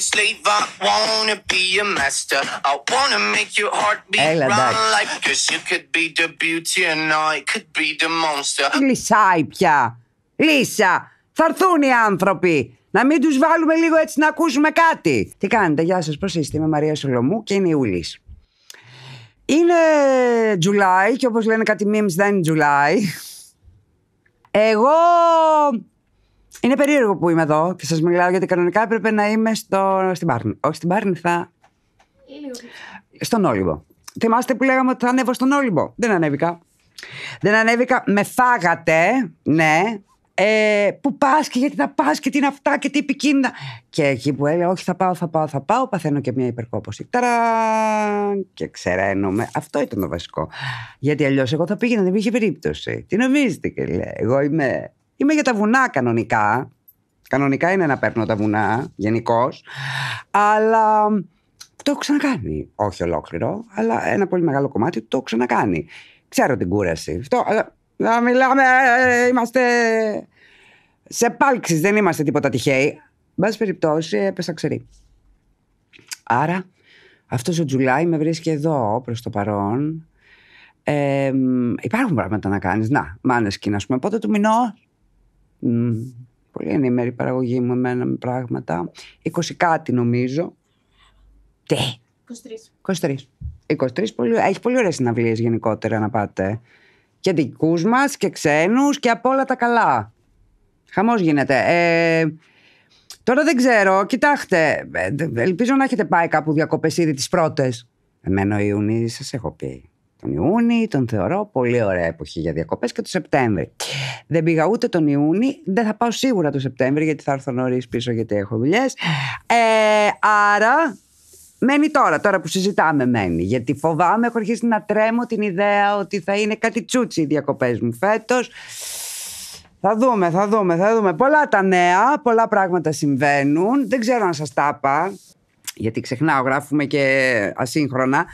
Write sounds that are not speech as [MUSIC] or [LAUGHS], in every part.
slave, I wanna be a master. I wanna make your heart beat run like Cause you could be the beauty and I could be the monster. Λυσάει πια. Λύσα. Θα έρθουν οι άνθρωποι. Να μην τους βάλουμε λίγο έτσι να ακούσουμε κάτι. Τι κάνετε, γεια σας, πώς είστε, είμαι Μαρία Σολομού και είναι η Ούλης. Είναι July και όπως λένε κάτι memes δεν είναι July. Εγώ είναι περίεργο που είμαι εδώ και σας μιλάω γιατί κανονικά έπρεπε να είμαι στο, στην Πάρνη. Όχι, στην Πάρνη θα. Λίγο. Στον Όλυμπο. Θυμάστε που λέγαμε ότι θα ανέβω στον Όλυμπο. Δεν ανέβηκα. Δεν ανέβηκα. Με φάγατε, ναι. Ε, που πας και γιατί θα πας και τι είναι αυτά και τι επικίνδυνα. Και εκεί που έλεγα, Όχι, θα πάω, θα πάω, θα πάω, παθαίνω και μια υπερκόπωση. Ταραν! Και ξεραίνομαι. Αυτό ήταν το βασικό. Γιατί αλλιώς εγώ θα πήγαινα, δεν υπήρχε περίπτωση. Τι νομίζετε, και λέει. Εγώ είμαι Είμαι για τα βουνά κανονικά. Κανονικά είναι να παίρνω τα βουνά, γενικώς. Αλλά το έχω ξανακάνει. Όχι ολόκληρο, αλλά ένα πολύ μεγάλο κομμάτι το έχω ξανακάνει. Ξέρω την κούραση. Αυτό, αλλά να μιλάμε, είμαστε σε πάλξεις, δεν είμαστε τίποτα τυχαίοι. Μπας περιπτώσει, έπεσα ξερή. Άρα, αυτός ο Τζουλάι με βρίσκει εδώ προς το παρόν. Ε, υπάρχουν πράγματα να κάνεις. Να, μάνες να σου πούμε, πότε του μηνός πολύ ενήμερη παραγωγή μου εμένα με πράγματα. 20 κάτι νομίζω. τι 23. 23. 23 πολύ, έχεις πολύ ωραίες συναυλίες γενικότερα να πάτε. Και δικούς μας και ξένους και από όλα τα καλά. Χαμός γίνεται. Ε, τώρα δεν ξέρω, κοιτάξτε, ε, ελπίζω να έχετε πάει κάπου διακοπές ήδη τις πρώτες. Εμένα ο Ιούνι σας έχω πει. Τον Ιούνι τον θεωρώ πολύ ωραία εποχή για διακοπές και το Σεπτέμβρη. Δεν πήγα ούτε τον Ιούνι, δεν θα πάω σίγουρα το Σεπτέμβρη γιατί θα έρθω νωρίς πίσω γιατί έχω δουλειές. Ε, άρα Μένει τώρα, τώρα που συζητάμε μένει. Γιατί φοβάμαι, έχω αρχίσει να τρέμω την ιδέα ότι θα είναι κάτι τσούτσι οι διακοπές μου φέτος. Θα δούμε, θα δούμε, θα δούμε. Πολλά τα νέα, πολλά πράγματα συμβαίνουν. Δεν ξέρω αν σας τα είπα, γιατί ξεχνάω, γράφουμε και ασύγχρονα.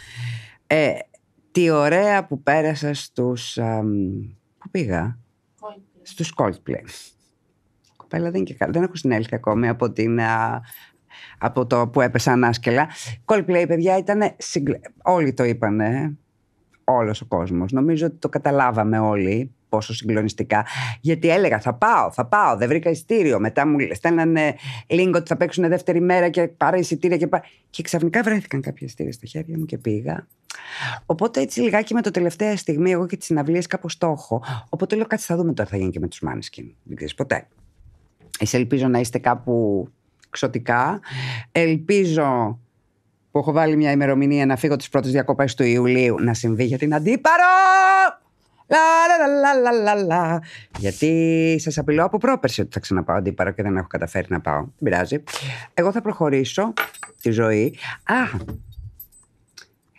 Ε, τι ωραία που πέρασα στους... Α, πού πήγα? Coldplay. Στους Coldplay. Κοπέλα δεν, και καλά. δεν έχω συνέλθει ακόμη από την... από το που έπεσα ανάσκελα. Coldplay, παιδιά, ήταν... Όλοι το είπανε. Όλος ο κόσμος. Νομίζω ότι το καταλάβαμε όλοι πόσο συγκλονιστικά. Γιατί έλεγα θα πάω, θα πάω, δεν βρήκα ειστήριο. Μετά μου στέλνανε λίγο ότι θα παίξουν δεύτερη μέρα και πάρω εισιτήρια και Και ξαφνικά βρέθηκαν κάποια εισιτήρια στα χέρια μου και πήγα. Οπότε έτσι λιγάκι με το τελευταία στιγμή, εγώ και τις συναυλίες κάπως στόχο. Οπότε λέω κάτι θα δούμε τώρα θα γίνει και με τους Μάνισκιν. Δεν ξέρεις ποτέ. Εσύ ελπίζω να είστε κάπου ξωτικά. Ελπίζω που έχω βάλει μια ημερομηνία να φύγω τις πρώτες διακοπές του Ιουλίου να συμβεί για την αντίπαρο Λα, Γιατί σας απειλώ από πρόπερση ότι θα ξαναπάω αντίπαρα και δεν έχω καταφέρει να πάω. Δεν πειράζει. Εγώ θα προχωρήσω τη ζωή. Α,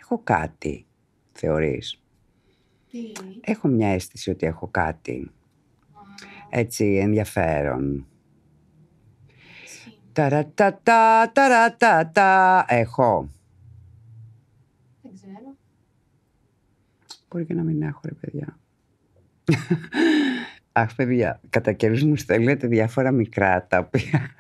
έχω κάτι, θεωρείς. Έχω μια αίσθηση ότι έχω κάτι. Έτσι, ενδιαφέρον. Ταρατατά, ταρατατά, έχω. Μπορεί και να μην έχω, ρε παιδιά. Αχ, παιδιά, κατά καιρούς μου στέλνετε διάφορα μικρά τα οποία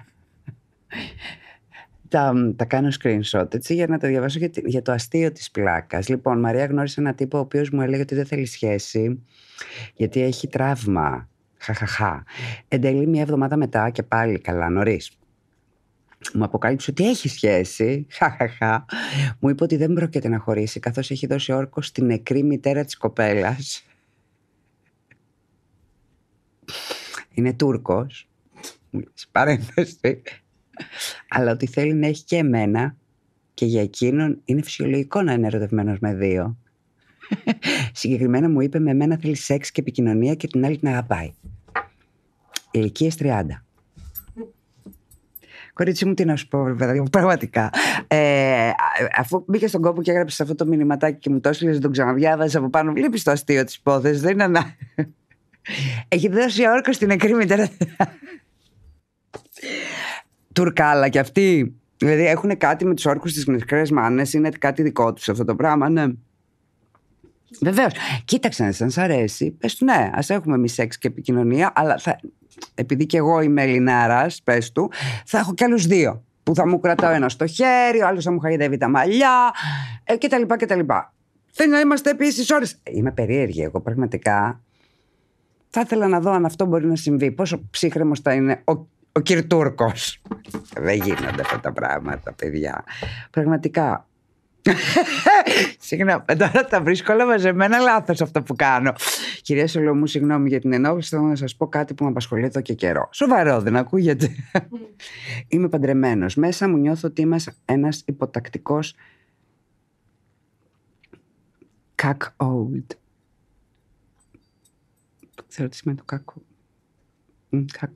τα, τα κάνω screenshot έτσι, για να τα διαβάσω για, το αστείο της πλάκας. Λοιπόν, Μαρία γνώρισε έναν τύπο ο οποίος μου έλεγε ότι δεν θέλει σχέση γιατί έχει τραύμα. Χαχαχά. Εν τέλει, μια εβδομάδα μετά και πάλι καλά, νωρίς μου αποκάλυψε ότι έχει σχέση. Μου είπε ότι δεν πρόκειται να χωρίσει, καθώς έχει δώσει όρκο στη νεκρή μητέρα της κοπέλας. Είναι Τούρκος. Παρένθεση. Αλλά ότι θέλει να έχει και εμένα και για εκείνον είναι φυσιολογικό να είναι ερωτευμένος με δύο. Συγκεκριμένα μου είπε με εμένα θέλεις σεξ και επικοινωνία και την άλλη την αγαπάει. Ηλικίες 30. Κορίτσι μου, τι να σου πω, πραγματικά. Ε, αφού μπήκες στον κόπο και έγραψες αυτό το μηνυματάκι και μου το έστειλες, τον ξαναδιάβαζα από πάνω. Βλέπεις το αστείο της υπόθεσης, δεν είναι ανα... [LAUGHS] Έχει δώσει όρκο στην νεκρή μητέρα. Τουρκάλα κι αυτοί. Δηλαδή έχουν κάτι με τους όρκους της μικρέ μάνες, είναι κάτι δικό τους αυτό το πράγμα, ναι. Βεβαίως. Κοίταξε, αν σ' αρέσει, πες του ναι, ας έχουμε εμείς σεξ και επικοινωνία, αλλά θα, επειδή και εγώ είμαι Ελληνάρας, πες του, θα έχω κι άλλους δύο. Που θα μου κρατάω ένα στο χέρι, ο άλλος θα μου χαϊδεύει τα μαλλιά ε, κτλ. κτλ. Θέλει να είμαστε επίσης ώρες. Ε, είμαι περίεργη εγώ πραγματικά. Θα ήθελα να δω αν αυτό μπορεί να συμβεί. Πόσο ψύχρεμος θα είναι ο, ο Κυρτούρκο. Δεν γίνονται αυτά τα πράγματα, παιδιά. Πραγματικά. [LAUGHS] Συγγνώμη, τώρα τα βρίσκω όλα μαζεμένα λάθος αυτό που κάνω. Κυρία Σολομού, συγγνώμη για την ενόχληση. Θέλω να σας πω κάτι που με απασχολεί εδώ και καιρό. Σοβαρό, δεν ακούγεται. [LAUGHS] Είμαι παντρεμένος. Μέσα μου νιώθω ότι είμαι ένας υποτακτικός. Κακ old. Ξέρω τι σημαίνει το κακό. Κακ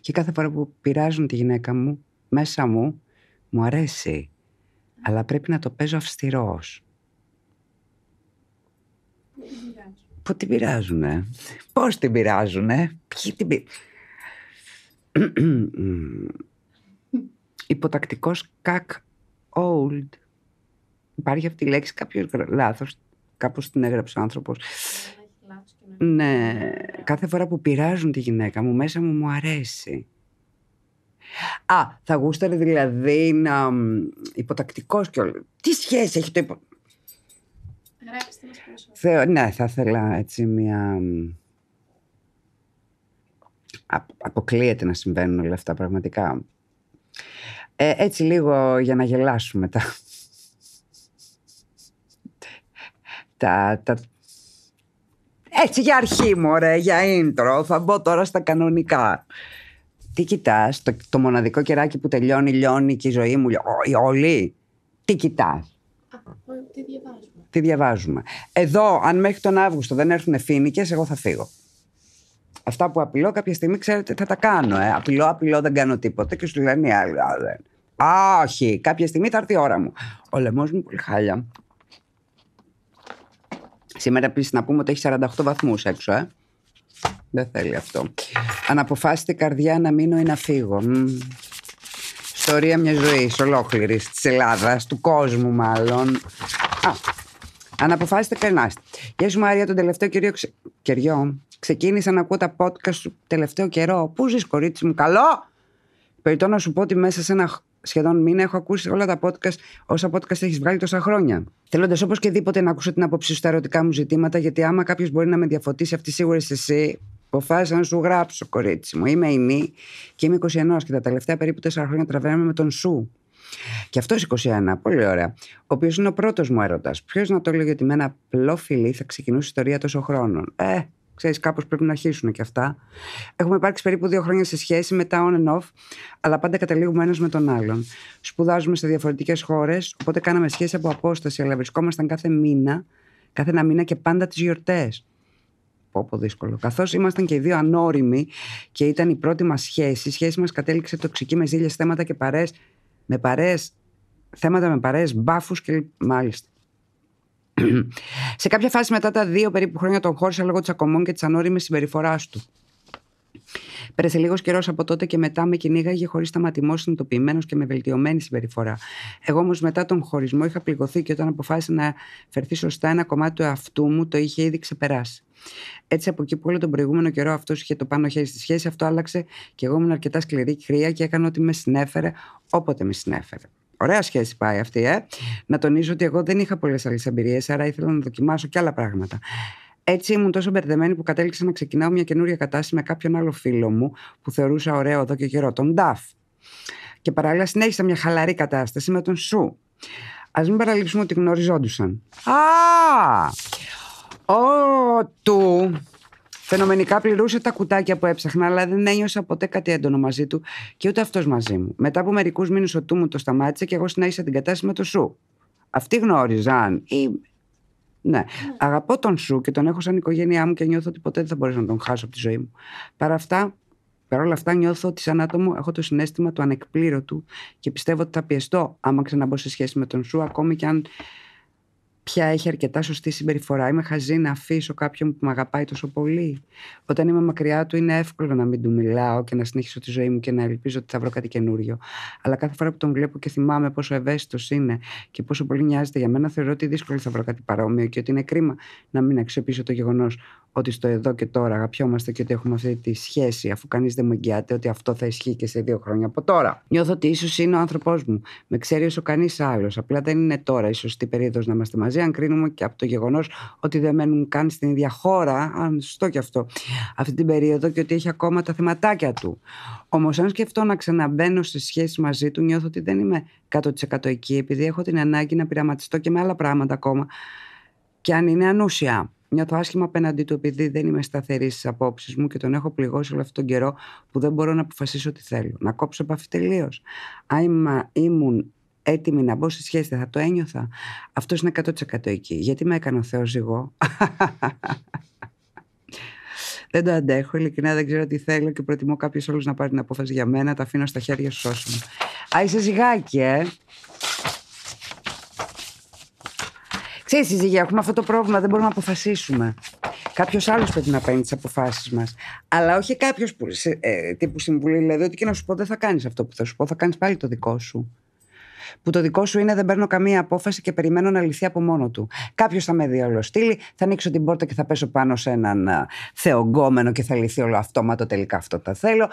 Και κάθε φορά που πειράζουν τη γυναίκα μου, μέσα μου, μου αρέσει αλλά πρέπει να το παίζω αυστηρός. Πού την πειράζουνε, Πώς την πειράζουνε, ποιοι την Υποτακτικός κακ old. Υπάρχει αυτή η λέξη κάποιος λάθος, κάπως την έγραψε ο άνθρωπος. Ναι, κάθε φορά που πειράζουν τη γυναίκα μου, μέσα μου μου αρέσει. Α, θα γούσταρε δηλαδή να. υποτακτικός και όλο. Τι σχέση έχει το υπο. Ναι, θα ήθελα έτσι μια. Αποκλείεται να συμβαίνουν όλα αυτά πραγματικά. Ε, έτσι λίγο για να γελάσουμε τα. τα, τα... Έτσι για αρχή μου, ωραία, για intro. Θα μπω τώρα στα κανονικά. Τι κοιτάς, το, το, μοναδικό κεράκι που τελειώνει, λιώνει και η ζωή μου, όλοι. Τι κοιτάς. Τι διαβάζουμε. Τι διαβάζουμε. Εδώ, αν μέχρι τον Αύγουστο δεν έρθουν φίνικε, εγώ θα φύγω. Αυτά που απειλώ κάποια στιγμή, ξέρετε, θα τα κάνω. Ε. Απειλώ, απειλώ, δεν κάνω τίποτα. Και σου λένε οι άλλοι, α, δεν. Α, όχι, κάποια στιγμή θα έρθει η ώρα μου. Ο λαιμός μου πολύ χάλια. Σήμερα επίσης να πούμε ότι έχει 48 βαθμούς έξω, ε. Δεν θέλει αυτό. Αν αποφάσισε καρδιά να μείνω ή να φύγω. Μ. Ιστορία μιας ζωής ολόκληρη της Ελλάδας, του κόσμου μάλλον. Α, αν αποφάσισε κανένα. Γεια σου Μάρια, τον τελευταίο κύριο ξε... ξεκίνησα να ακούω τα podcast του τελευταίο καιρό. Πού ζεις, κορίτσι μου, καλό! Περιτώ να σου πω ότι μέσα σε ένα σχεδόν μήνα έχω ακούσει όλα τα podcast, όσα podcast έχεις βγάλει τόσα χρόνια. Θέλοντας οπωσδήποτε να ακούσω την άποψή σου στα ερωτικά μου ζητήματα, γιατί άμα κάποιος μπορεί να με διαφωτίσει, αυτή σίγουρα εσύ. Αποφάσισα να σου γράψω, κορίτσι μου. Είμαι η Νή και είμαι 21 και τα τελευταία περίπου 4 χρόνια τραβέμε με τον Σου. Και αυτός 21, πολύ ωραία. Ο οποίος είναι ο πρώτος μου έρωτας. Ποιος να το λέει ότι με ένα απλό φιλί θα ξεκινούσε η ιστορία τόσο χρόνων. Ε, ξέρεις, κάπως πρέπει να αρχίσουν και αυτά. Έχουμε υπάρξει περίπου δύο χρόνια σε σχέση, μετά on and off, αλλά πάντα καταλήγουμε ένας με τον άλλον. Σπουδάζουμε σε διαφορετικές χώρες, οπότε κάναμε σχέση από απόσταση, αλλά βρισκόμασταν κάθε μήνα, κάθε ένα μήνα και πάντα τις γιορτές πω δύσκολο. Καθώς ήμασταν και οι δύο ανώριμοι και ήταν η πρώτη μας σχέση, η σχέση μας κατέληξε τοξική με ζήλια θέματα και παρέ. Με παρέ. Θέματα με παρέ, μπάφους και μάλιστα. [CLEARS THROAT] σε κάποια φάση μετά τα δύο περίπου χρόνια τον χώρισα λόγω ακομών και της ανώριμης συμπεριφοράς του. Πέρασε λίγος καιρός από τότε και μετά με κυνήγαγε χωρίς σταματημό, συνειδητοποιημένος και με βελτιωμένη συμπεριφορά. Εγώ όμως μετά τον χωρισμό είχα πληγωθεί και όταν αποφάσισα να φερθεί σωστά ένα κομμάτι του εαυτού μου, το είχε ήδη ξεπεράσει. Έτσι, από εκεί που όλο τον προηγούμενο καιρό αυτός είχε το πάνω χέρι στη σχέση, αυτό άλλαξε και εγώ ήμουν αρκετά σκληρή κρύα και έκανα ό,τι με συνέφερε όποτε με συνέφερε. Ωραία σχέση πάει αυτή, ε. Να τονίζω ότι εγώ δεν είχα πολλές άλλες εμπειρίες, άρα ήθελα να δοκιμάσω και άλλα πράγματα. Έτσι ήμουν τόσο μπερδεμένη που κατέληξα να ξεκινάω μια καινούρια κατάσταση με κάποιον άλλο φίλο μου που θεωρούσα ωραίο εδώ και καιρό, τον Νταφ. Και παράλληλα συνέχισα μια χαλαρή κατάσταση με τον Σου. Ας μην παραλείψουμε ότι γνωριζόντουσαν. Α! Ο του φαινομενικά πληρούσε τα κουτάκια που έψαχνα, αλλά δεν ένιωσα ποτέ κάτι έντονο μαζί του και ούτε αυτός μαζί μου. Μετά από μερικούς μήνες ο του μου το σταμάτησε και εγώ συνέχισα την κατάσταση με το σου. Αυτοί γνώριζαν. Ή... Ναι. Αγαπώ τον σου και τον έχω σαν οικογένειά μου και νιώθω ότι ποτέ δεν θα μπορέσω να τον χάσω από τη ζωή μου. Παρά αυτά, Παρ' όλα αυτά, νιώθω ότι σαν άτομο έχω το συνέστημα του ανεκπλήρωτου και πιστεύω ότι θα πιεστώ άμα ξαναμπω σε σχέση με τον Σου, ακόμη και αν πια έχει αρκετά σωστή συμπεριφορά. Είμαι χαζή να αφήσω κάποιον που με αγαπάει τόσο πολύ. Όταν είμαι μακριά του, είναι εύκολο να μην του μιλάω και να συνεχίσω τη ζωή μου και να ελπίζω ότι θα βρω κάτι καινούριο. Αλλά κάθε φορά που τον βλέπω και θυμάμαι πόσο ευαίσθητος είναι και πόσο πολύ νοιάζεται για μένα, θεωρώ ότι δύσκολο θα βρω κάτι παρόμοιο και ότι είναι κρίμα να μην αξιοποιήσω το γεγονός ότι στο εδώ και τώρα αγαπιόμαστε και ότι έχουμε αυτή τη σχέση, αφού κανείς δεν μου εγγυάται ότι αυτό θα ισχύει και σε δύο χρόνια από τώρα. Νιώθω ότι ίσως είναι ο άνθρωπός μου. Με ξέρει όσο κανείς άλλος. Απλά δεν είναι τώρα η σωστή περίοδος να είμαστε μαζί μαζί, αν κρίνουμε και από το γεγονός ότι δεν μένουν καν στην ίδια χώρα, αν σωστό και αυτό, αυτή την περίοδο και ότι έχει ακόμα τα θεματάκια του. Όμως, αν σκεφτώ να ξαναμπαίνω στη σχέση μαζί του, νιώθω ότι δεν είμαι 100% εκεί, επειδή έχω την ανάγκη να πειραματιστώ και με άλλα πράγματα ακόμα. Και αν είναι ανούσια. Νιώθω άσχημα απέναντί του επειδή δεν είμαι σταθερή στις απόψεις μου και τον έχω πληγώσει όλο αυτόν τον καιρό που δεν μπορώ να αποφασίσω τι θέλω. Να κόψω επαφή τελείω. Αν ήμουν έτοιμη να μπω σε σχέση, θα το ένιωθα. Αυτός είναι 100% εκεί. Γιατί με έκανε ο Θεός ζυγό [LAUGHS] δεν το αντέχω, ειλικρινά δεν ξέρω τι θέλω και προτιμώ κάποιος άλλος να πάρει την απόφαση για μένα. Τα αφήνω στα χέρια σου σώσου μου. Α, είσαι ζυγάκι, ε. Ξέρεις, ζυγιά, έχουμε αυτό το πρόβλημα, δεν μπορούμε να αποφασίσουμε. Κάποιος άλλος πρέπει να παίρνει τις αποφάσεις μας. Αλλά όχι κάποιος ε, τύπου συμβουλή, δηλαδή, ότι και να σου πω, δεν θα κάνεις αυτό που θα σου πω, θα κάνεις πάλι το δικό σου που το δικό σου είναι δεν παίρνω καμία απόφαση και περιμένω να λυθεί από μόνο του. Κάποιος θα με διολοστείλει, θα ανοίξω την πόρτα και θα πέσω πάνω σε έναν ε, θεογκόμενο και θα λυθεί όλο το τελικά αυτό τα θέλω.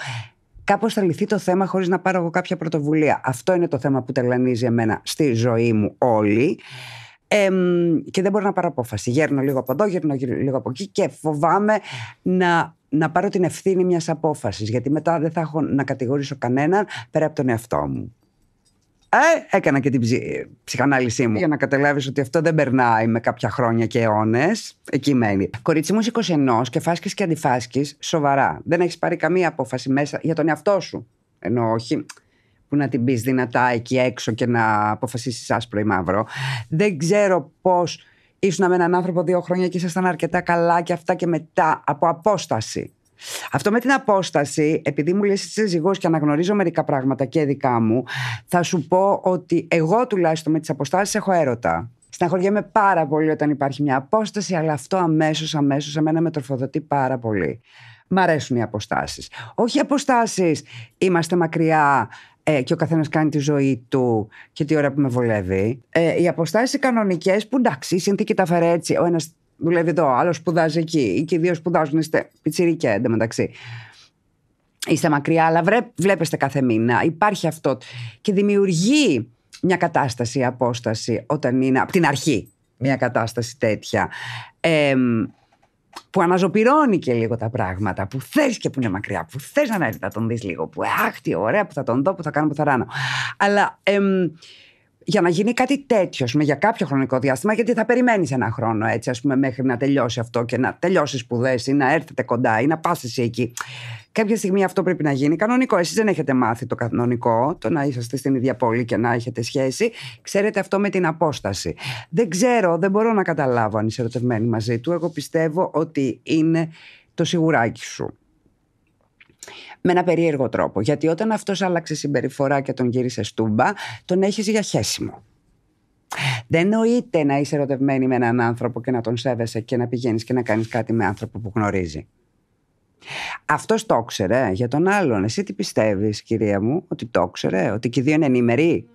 Κάπως θα λυθεί το θέμα χωρίς να πάρω εγώ κάποια πρωτοβουλία. Αυτό είναι το θέμα που τελανίζει εμένα στη ζωή μου όλη. Ε, και δεν μπορώ να πάρω απόφαση. Γέρνω λίγο από εδώ, γέρνω λίγο από εκεί και φοβάμαι να, να πάρω την ευθύνη μιας απόφασης. γιατί μετά δεν θα έχω να κατηγορήσω κανέναν πέρα από τον εαυτό μου. Ε, έκανα και την ψυχανάλυσή μου για να καταλάβεις ότι αυτό δεν περνάει με κάποια χρόνια και αιώνες. Εκεί μένει. Κορίτσι μου 21 και φάσκει και αντιφάσκεις σοβαρά. Δεν έχεις πάρει καμία απόφαση μέσα για τον εαυτό σου. Ενώ όχι που να την πεις δυνατά εκεί έξω και να αποφασίσεις άσπρο ή μαύρο. Δεν ξέρω πώς ήσουν με έναν άνθρωπο δύο χρόνια και ήσασταν αρκετά καλά και αυτά και μετά από απόσταση αυτό με την απόσταση, επειδή μου λες είσαι ζυγός και αναγνωρίζω μερικά πράγματα και δικά μου, θα σου πω ότι εγώ τουλάχιστον με τις αποστάσεις έχω έρωτα. Στεναχωριέμαι πάρα πολύ όταν υπάρχει μια απόσταση, αλλά αυτό αμέσως, αμέσως, εμένα με τροφοδοτεί πάρα πολύ. Μ' αρέσουν οι αποστάσεις. Όχι οι αποστάσεις, είμαστε μακριά, ε, και ο καθένας κάνει τη ζωή του και τη ώρα που με βολεύει. Ε, οι αποστάσεις κανονικές που εντάξει, η συνθήκη τα φέρε έτσι. Ο ένας δουλεύει εδώ, άλλος σπουδάζει εκεί, και οι δύο σπουδάζουν, είστε πιτσιρικέ εντωμεταξύ. Είστε μακριά, αλλά βλέπεστε κάθε μήνα. Υπάρχει αυτό. Και δημιουργεί μια κατάσταση, απόσταση, όταν είναι από την αρχή μια κατάσταση τέτοια. που αναζωπυρώνει και λίγο τα πράγματα, που θες και που είναι μακριά, που θες να έρθει, να τον δεις λίγο, που αχ, ωραία, που θα τον δω, που θα κάνω, που θα ράνω. Αλλά για να γίνει κάτι τέτοιο, πούμε, για κάποιο χρονικό διάστημα, γιατί θα περιμένεις ένα χρόνο έτσι, ας πούμε, μέχρι να τελειώσει αυτό και να τελειώσεις σπουδές ή να έρθετε κοντά ή να πάσει εκεί. Κάποια στιγμή αυτό πρέπει να γίνει κανονικό. Εσείς δεν έχετε μάθει το κανονικό, το να είσαστε στην ίδια πόλη και να έχετε σχέση. Ξέρετε αυτό με την απόσταση. Δεν ξέρω, δεν μπορώ να καταλάβω αν είσαι ερωτευμένη μαζί του. Εγώ πιστεύω ότι είναι το σιγουράκι σου με ένα περίεργο τρόπο. Γιατί όταν αυτός άλλαξε συμπεριφορά και τον γύρισε στούμπα, τον έχεις για χέσιμο. Δεν νοείται να είσαι ερωτευμένη με έναν άνθρωπο και να τον σέβεσαι και να πηγαίνεις και να κάνεις κάτι με άνθρωπο που γνωρίζει. Αυτός το ήξερε ε, για τον άλλον. Εσύ τι πιστεύεις, κυρία μου, ότι το ήξερε, ότι και οι δύο είναι ενήμεροι.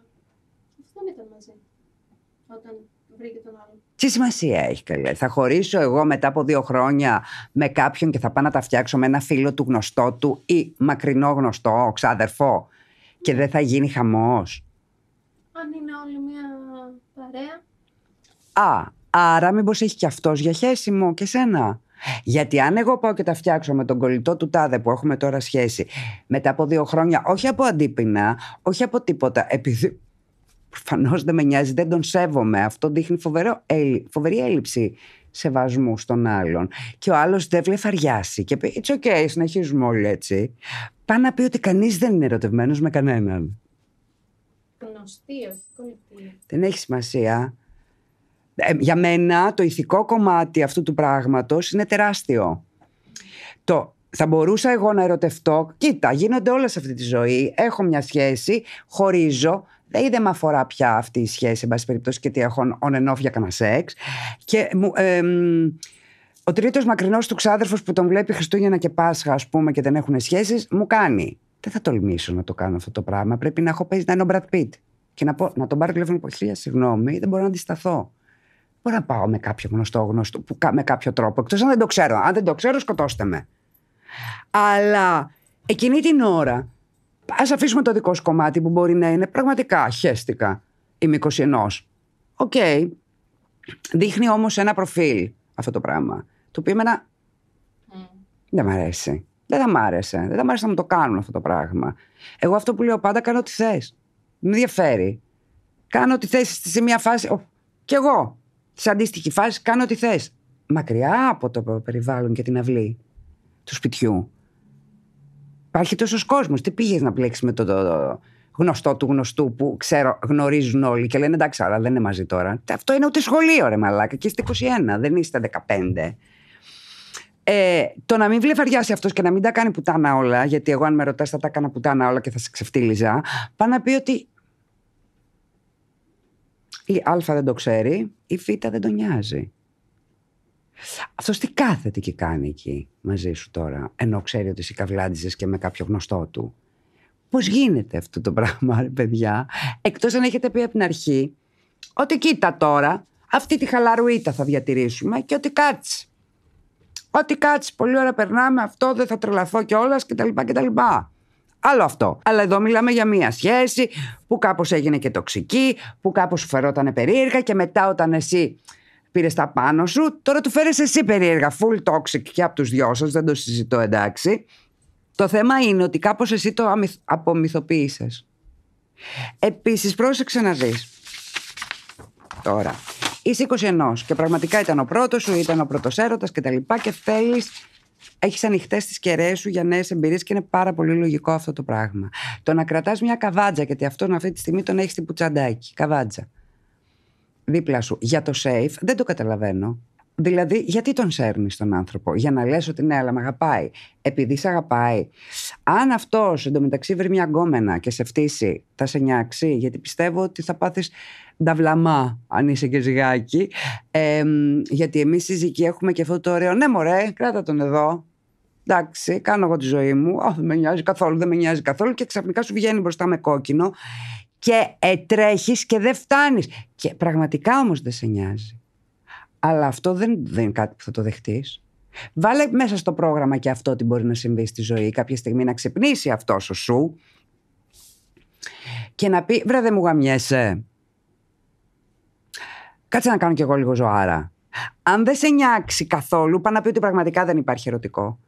Τι σημασία έχει καλέ. Θα χωρίσω εγώ μετά από δύο χρόνια με κάποιον και θα πάω να τα φτιάξω με ένα φίλο του γνωστό του ή μακρινό γνωστό, ξάδερφο. Και δεν θα γίνει χαμός. Αν είναι όλη μια παρέα. Α, άρα μήπως έχει και αυτός για μου και σένα. Γιατί αν εγώ πάω και τα φτιάξω με τον κολλητό του τάδε που έχουμε τώρα σχέση, μετά από δύο χρόνια, όχι από αντίπεινα, όχι από τίποτα, επειδή προφανώς δεν με νοιάζει, δεν τον σέβομαι. Αυτό δείχνει φοβερό, φοβερή έλλειψη σεβασμού στον άλλον. Και ο άλλος δεν βλεφαριάσει. Και πει: It's okay, συνεχίζουμε όλοι έτσι. Πάει να πει ότι κανείς δεν είναι ερωτευμένος με κανέναν. Γνωστή, όχι Δεν έχει σημασία. Ε, για μένα το ηθικό κομμάτι αυτού του πράγματος είναι τεράστιο. Το θα μπορούσα εγώ να ερωτευτώ, κοίτα γίνονται όλα σε αυτή τη ζωή, έχω μια σχέση, χωρίζω, ε, δεν δεν με αφορά πια αυτή η σχέση, εν πάση περιπτώσει, και τι έχω on and off για κανένα σεξ. Και μου... ο τρίτος μακρινός του ξάδερφος που τον βλέπει Χριστούγεννα και Πάσχα, ας πούμε, και δεν έχουν σχέσεις, μου κάνει. Δεν θα τολμήσω να το κάνω αυτό το πράγμα. Πρέπει να έχω παίζει να είναι ο Μπρατ Πιτ. Και να, να τον πάρω τηλέφωνο από χίλια συγγνώμη, δεν μπορώ να αντισταθώ. Μπορώ να πάω με κάποιο γνωστό γνωστό, που, με κάποιο τρόπο, εκτός αν δεν το ξέρω. Αν δεν το ξέρω, σκοτώστε με. Αλλά εκείνη την ώρα Ας αφήσουμε το δικό σου κομμάτι που μπορεί να είναι πραγματικά χέστηκα. Είμαι 21. Οκ. Δείχνει όμως ένα προφίλ αυτό το πράγμα. Το οποίο εμένα mm. δεν μ' αρέσει. Δεν θα μ' άρεσε. Δεν θα μ' άρεσε να μου το κάνουν αυτό το πράγμα. Εγώ αυτό που λέω πάντα κάνω ό,τι θες. Με ενδιαφέρει. Κάνω ό,τι θες σε μια φάση. κι εγώ. Σε αντίστοιχη φάση κάνω ό,τι θες. Μακριά από το περιβάλλον και την αυλή του σπιτιού υπάρχει τόσος κόσμος. Τι πήγες να πλέξεις με το, γνωστό του γνωστού που ξέρω, γνωρίζουν όλοι και λένε εντάξει, αλλά δεν είναι μαζί τώρα. Αυτό είναι ούτε σχολείο, ρε Μαλάκα. Και είστε 21, δεν είστε 15. Ε, το να μην βλεφαριάσει αυτός και να μην τα κάνει πουτάνα όλα, γιατί εγώ αν με ρωτάς θα τα έκανα πουτάνα όλα και θα σε ξεφτύλιζα, πάει να πει ότι η Α δεν το ξέρει, η Β δεν τον νοιάζει. Αυτός τι κάθεται και κάνει εκεί μαζί σου τώρα, ενώ ξέρει ότι εσύ καβλάντιζε και με κάποιο γνωστό του. Πώς γίνεται αυτό το πράγμα, ρε παιδιά, εκτός αν έχετε πει από την αρχή ότι κοίτα τώρα, αυτή τη χαλαρουίτα θα διατηρήσουμε και ότι κάτσε. Ότι κάτσε, πολλή ώρα περνάμε, αυτό δεν θα τρελαθώ κιόλας κτλ. κτλ. Άλλο αυτό. Αλλά εδώ μιλάμε για μία σχέση που κάπως έγινε και τοξική, που κάπως σου φερόταν περίεργα και μετά όταν εσύ πήρες τα πάνω σου. Τώρα του φέρες εσύ περίεργα. Full toxic και από τους δυο σας, δεν το συζητώ εντάξει. Το θέμα είναι ότι κάπως εσύ το απομυθοποίησες. Επίσης, πρόσεξε να δεις. Τώρα. Είσαι 21 και πραγματικά ήταν ο πρώτος σου, ήταν ο πρώτος έρωτας κτλ. Και, και θέλεις έχεις ανοιχτές τις κεραίες σου για νέες εμπειρίες και είναι πάρα πολύ λογικό αυτό το πράγμα. Το να κρατάς μια καβάντζα γιατί αυτόν αυτή τη στιγμή τον έχεις στην πουτσαντάκι. Καβάντζα δίπλα σου για το safe, δεν το καταλαβαίνω. Δηλαδή, γιατί τον σέρνεις τον άνθρωπο, Για να λες ότι ναι, αλλά με αγαπάει. Επειδή σε αγαπάει. Αν αυτός εντωμεταξύ βρει μια γκόμενα και σε φτύσει, θα σε νιάξει, γιατί πιστεύω ότι θα πάθεις νταυλαμά, αν είσαι και ζυγάκι. γιατί εμείς οι έχουμε και αυτό το ωραίο. Ναι, μωρέ, κράτα τον εδώ. Εντάξει, κάνω εγώ τη ζωή μου. Α, δεν με νοιάζει καθόλου, δεν με νοιάζει καθόλου. Και ξαφνικά σου βγαίνει μπροστά με κόκκινο και ε, και δεν φτάνεις. Και πραγματικά όμως δεν σε νοιάζει. Αλλά αυτό δεν, δεν είναι κάτι που θα το δεχτείς. Βάλε μέσα στο πρόγραμμα και αυτό τι μπορεί να συμβεί στη ζωή. Κάποια στιγμή να ξυπνήσει αυτός ο σου και να πει «Βρε δεν μου γαμιέσαι, κάτσε να κάνω κι εγώ λίγο ζωάρα». Αν δεν σε νοιάξει καθόλου, πάνε να πει ότι πραγματικά δεν υπάρχει ερωτικό.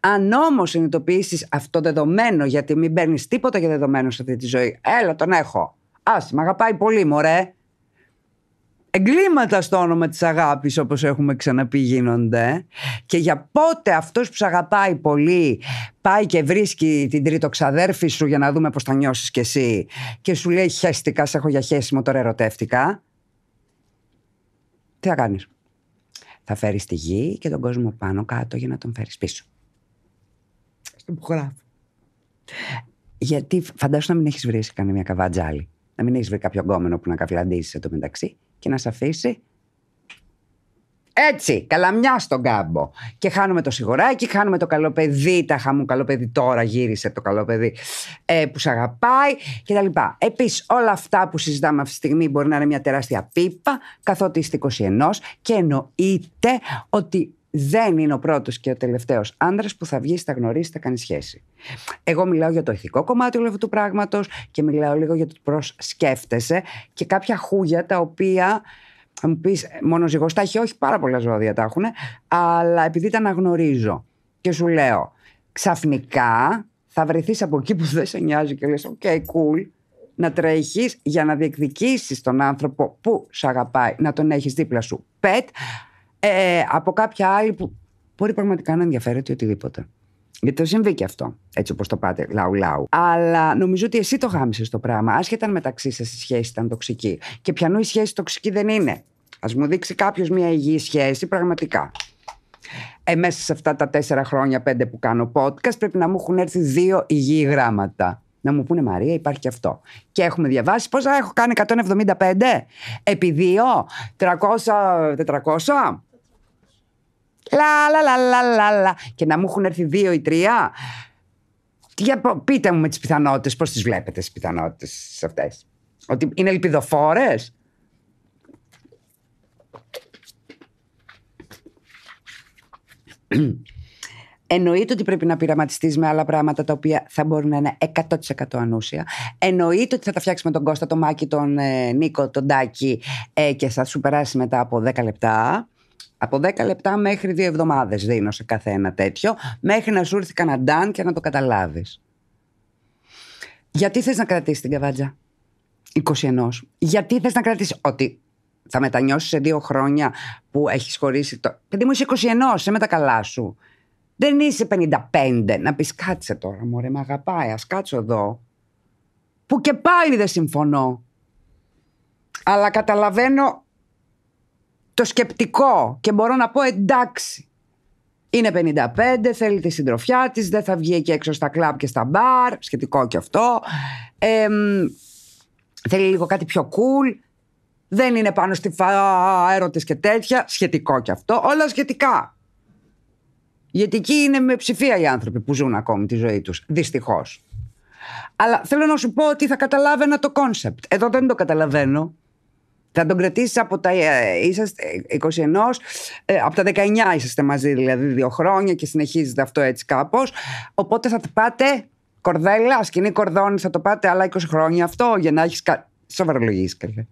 Αν όμως συνειδητοποιήσεις αυτό το δεδομένο, γιατί μην παίρνεις τίποτα για δεδομένο σε αυτή τη ζωή, έλα τον έχω. Α, με αγαπάει πολύ, μωρέ. Εγκλήματα στο όνομα της αγάπης όπως έχουμε ξαναπεί γίνονται και για πότε αυτός που σε αγαπάει πολύ πάει και βρίσκει την τρίτο ξαδέρφη σου για να δούμε πώς θα νιώσεις κι εσύ και σου λέει χαίστηκα σε έχω για χέσιμο τώρα ερωτεύτηκα τι θα κάνεις θα φέρεις τη γη και τον κόσμο πάνω κάτω για να τον φέρεις πίσω γιατί φαντάσου να μην έχεις βρει κανένα καβατζάλη. Να μην έχεις βρει κάποιο γκόμενο που να καφλαντήσεις εδώ μεταξύ και να σε αφήσει έτσι, καλαμιά στον κάμπο. Και χάνουμε το σιγουράκι, χάνουμε το καλό παιδί, τα χαμού καλό παιδί τώρα γύρισε το καλό παιδί ε, που σε αγαπάει κτλ. Επίσης, όλα αυτά που συζητάμε αυτή τη στιγμή μπορεί να είναι μια τεράστια πίπα, καθότι είστε 21 και εννοείται ότι δεν είναι ο πρώτος και ο τελευταίος άντρας που θα βγει, θα γνωρίσει, θα κάνει σχέση. Εγώ μιλάω για το ηθικό κομμάτι όλου αυτού του πράγματος και μιλάω λίγο για το πώς σκέφτεσαι και κάποια χούγια τα οποία. Θα μου πεις, μόνο ζυγός τα έχει, όχι πάρα πολλά ζώδια τα έχουν, αλλά επειδή τα αναγνωρίζω και σου λέω, ξαφνικά θα βρεθείς από εκεί που δεν σε νοιάζει και λες, οκ, cool, να τρέχεις για να διεκδικήσεις τον άνθρωπο που σε αγαπάει, να τον έχεις δίπλα σου. Πετ, ε, ε, από κάποια άλλη που μπορεί πραγματικά να ενδιαφέρεται οτιδήποτε. Γιατί το συμβεί και αυτό, έτσι όπως το πάτε, λαού λαού. Αλλά νομίζω ότι εσύ το γάμισες το πράγμα, άσχετα μεταξύ σας η σχέση ήταν τοξική. Και πιανού η σχέση τοξική δεν είναι. Ας μου δείξει κάποιος μια υγιή σχέση, πραγματικά. Ε, μέσα σε αυτά τα τέσσερα χρόνια, πέντε που κάνω podcast, πρέπει να μου έχουν έρθει δύο υγιή γράμματα. Να μου πούνε Μαρία, υπάρχει και αυτό. Και έχουμε διαβάσει πόσα έχω κάνει, 175 επί 2, 300, 400. Λα, λα, λα, λα, λα, Και να μου έχουν έρθει δύο ή τρία. Για, πείτε μου με τις πιθανότητες. Πώς τις βλέπετε τις πιθανότητες αυτές. Ότι είναι ελπιδοφόρες. Εννοείται ότι πρέπει να πειραματιστεί με άλλα πράγματα τα οποία θα μπορούν να είναι 100% ανούσια. Εννοείται ότι θα τα με τον Κώστα, τον Μάκη, τον ε, Νίκο, τον Τάκη ε, και θα σου περάσει μετά από 10 λεπτά. Από 10 λεπτά μέχρι 2 εβδομάδες δίνω σε κάθε ένα τέτοιο, μέχρι να σου έρθει καναντάν και να το καταλάβεις. Γιατί θες να κρατήσεις την καβάτζα 21. Γιατί θες να κρατήσεις. Ότι θα μετανιώσεις σε δύο χρόνια που έχεις χωρίσει το. Παιδί μου, είσαι 21, Σε με τα καλά σου. Δεν είσαι 55. Να πεις κάτσε τώρα, μωρέ, με αγαπάει, ας κάτσω εδώ. Που και πάλι δεν συμφωνώ. Αλλά καταλαβαίνω το σκεπτικό και μπορώ να πω εντάξει. Είναι 55, θέλει τη συντροφιά της, δεν θα βγει εκεί έξω στα κλαμπ και στα μπαρ, σχετικό και αυτό. θέλει λίγο κάτι πιο cool. Δεν είναι πάνω στη έρωτες και τέτοια, σχετικό και αυτό. Όλα σχετικά. Γιατί εκεί είναι με ψηφία οι άνθρωποι που ζουν ακόμη τη ζωή τους, δυστυχώς. Αλλά θέλω να σου πω ότι θα καταλάβαινα το κόνσεπτ. Εδώ δεν το καταλαβαίνω. Θα τον κρατήσεις από τα ε, είσαστε 21, ε, ε, από τα 19 είσαστε μαζί, δηλαδή δύο χρόνια και συνεχίζετε αυτό έτσι κάπως. Οπότε θα πάτε κορδέλα, σκηνή κορδόνι, θα το πάτε άλλα 20 χρόνια αυτό για να έχεις. Κα... Σοβαρολογή καλέ.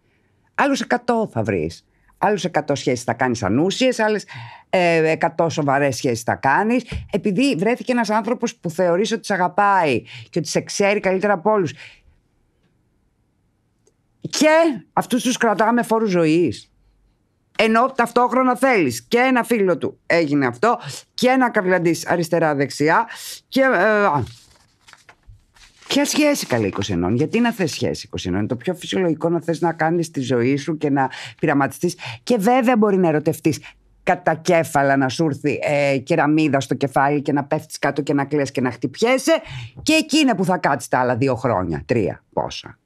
Άλλου 100 θα βρεις. Άλλους 100 σχέσεις θα κάνεις ανούσιες, άλλες 100 σοβαρές σχέσεις θα κάνεις. Επειδή βρέθηκε ένας άνθρωπος που θεωρείς ότι σε αγαπάει και ότι σε ξέρει καλύτερα από όλους και αυτούς τους κρατάμε φόρους ζωής. Ενώ ταυτόχρονα θέλεις και ένα φίλο του έγινε αυτό, και ενα καβλαντή αριστερά-δεξιά. Και. Ε, Ποια σχέση καλή 20 ενών, γιατί να θες σχέση 20 ενών. Είναι το πιο φυσιολογικό να θες να κάνεις τη ζωή σου και να πειραματιστείς. Και βέβαια μπορεί να ερωτευτείς κατά κέφαλα να σου έρθει ε, κεραμίδα στο κεφάλι και να πέφτεις κάτω και να κλαις και να χτυπιέσαι. Και εκεί είναι που θα κάτσεις τα άλλα δύο χρόνια, τρία, πόσα.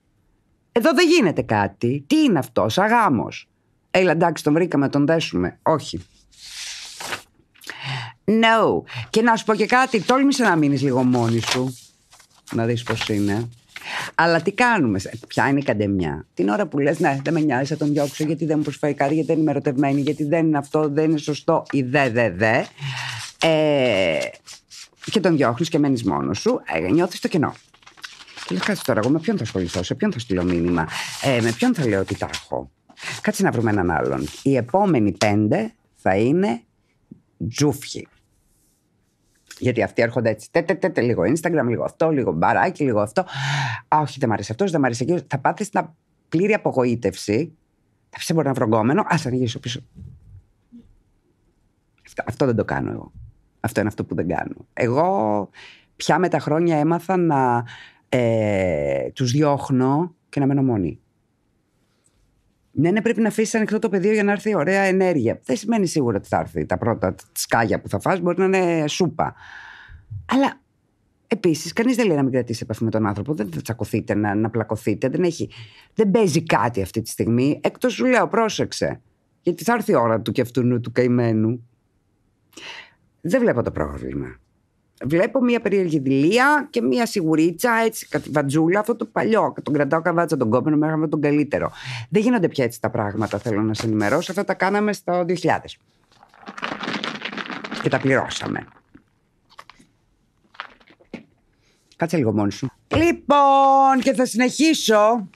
Εδώ δεν γίνεται κάτι. Τι είναι αυτό, αγάμο. Έλα, εντάξει, τον βρήκαμε, τον δέσουμε. Όχι. No. Και να σου πω και κάτι, τόλμησε να μείνεις λίγο μόνη σου. Να δεις πώς είναι. Αλλά τι κάνουμε, ποια είναι η καντεμιά. Την ώρα που λες, ναι, δεν με νοιάζει, θα τον διώξω, γιατί δεν μου προσφέρει κάτι, γιατί δεν είμαι ερωτευμένη, γιατί δεν είναι αυτό, δεν είναι σωστό, ή δε, δε, δε. Ε, και τον διώχνεις και μένεις μόνος σου, ε, νιώθεις το κενό. Λέω, κάτσε τώρα, εγώ με ποιον θα ασχοληθώ, σε ποιον θα στείλω μήνυμα, ε, με ποιον θα λέω ότι τα έχω. Κάτσε να βρούμε έναν άλλον. Οι επόμενοι πέντε θα είναι τζούφιοι. Γιατί αυτοί έρχονται έτσι, τε, τε, λίγο Instagram, λίγο αυτό, λίγο μπαράκι, λίγο αυτό. Α, όχι, δεν μ' αρέσει αυτός, δεν μ' αρέσει εκείνος. Θα πάθεις στην πλήρη απογοήτευση. Θα πεις, μπορεί να βρω γκόμενο, ας ανοίξω πίσω. Αυτό δεν το κάνω εγώ. Αυτό είναι αυτό που δεν κάνω. Εγώ πια με τα χρόνια έμαθα να ε, τους διώχνω και να μένω μόνη. Ναι, ναι, πρέπει να αφήσεις ανοιχτό το πεδίο για να έρθει ωραία ενέργεια. Δεν σημαίνει σίγουρα ότι θα έρθει. Τα πρώτα σκάγια που θα φας μπορεί να είναι σούπα. Αλλά επίσης, κανείς δεν λέει να μην κρατήσει επαφή με τον άνθρωπο. Δεν θα τσακωθείτε, να, να πλακωθείτε. Δεν, έχει, δεν παίζει κάτι αυτή τη στιγμή. Εκτός σου λέω, πρόσεξε. Γιατί θα έρθει η ώρα του κεφτούνου του καημένου. Δεν βλέπω το πρόβλημα βλέπω μία περίεργη δηλία και μία σιγουρίτσα, έτσι, βατζούλα αυτό το παλιό. Τον κρατάω καβάτσα τον κόμπινο, μέχρι τον καλύτερο. Δεν γίνονται πια έτσι τα πράγματα, θέλω να σε ενημερώσω. Αυτά τα κάναμε στο 2000. Και τα πληρώσαμε. Κάτσε λίγο μόνη σου. Λοιπόν, και θα συνεχίσω.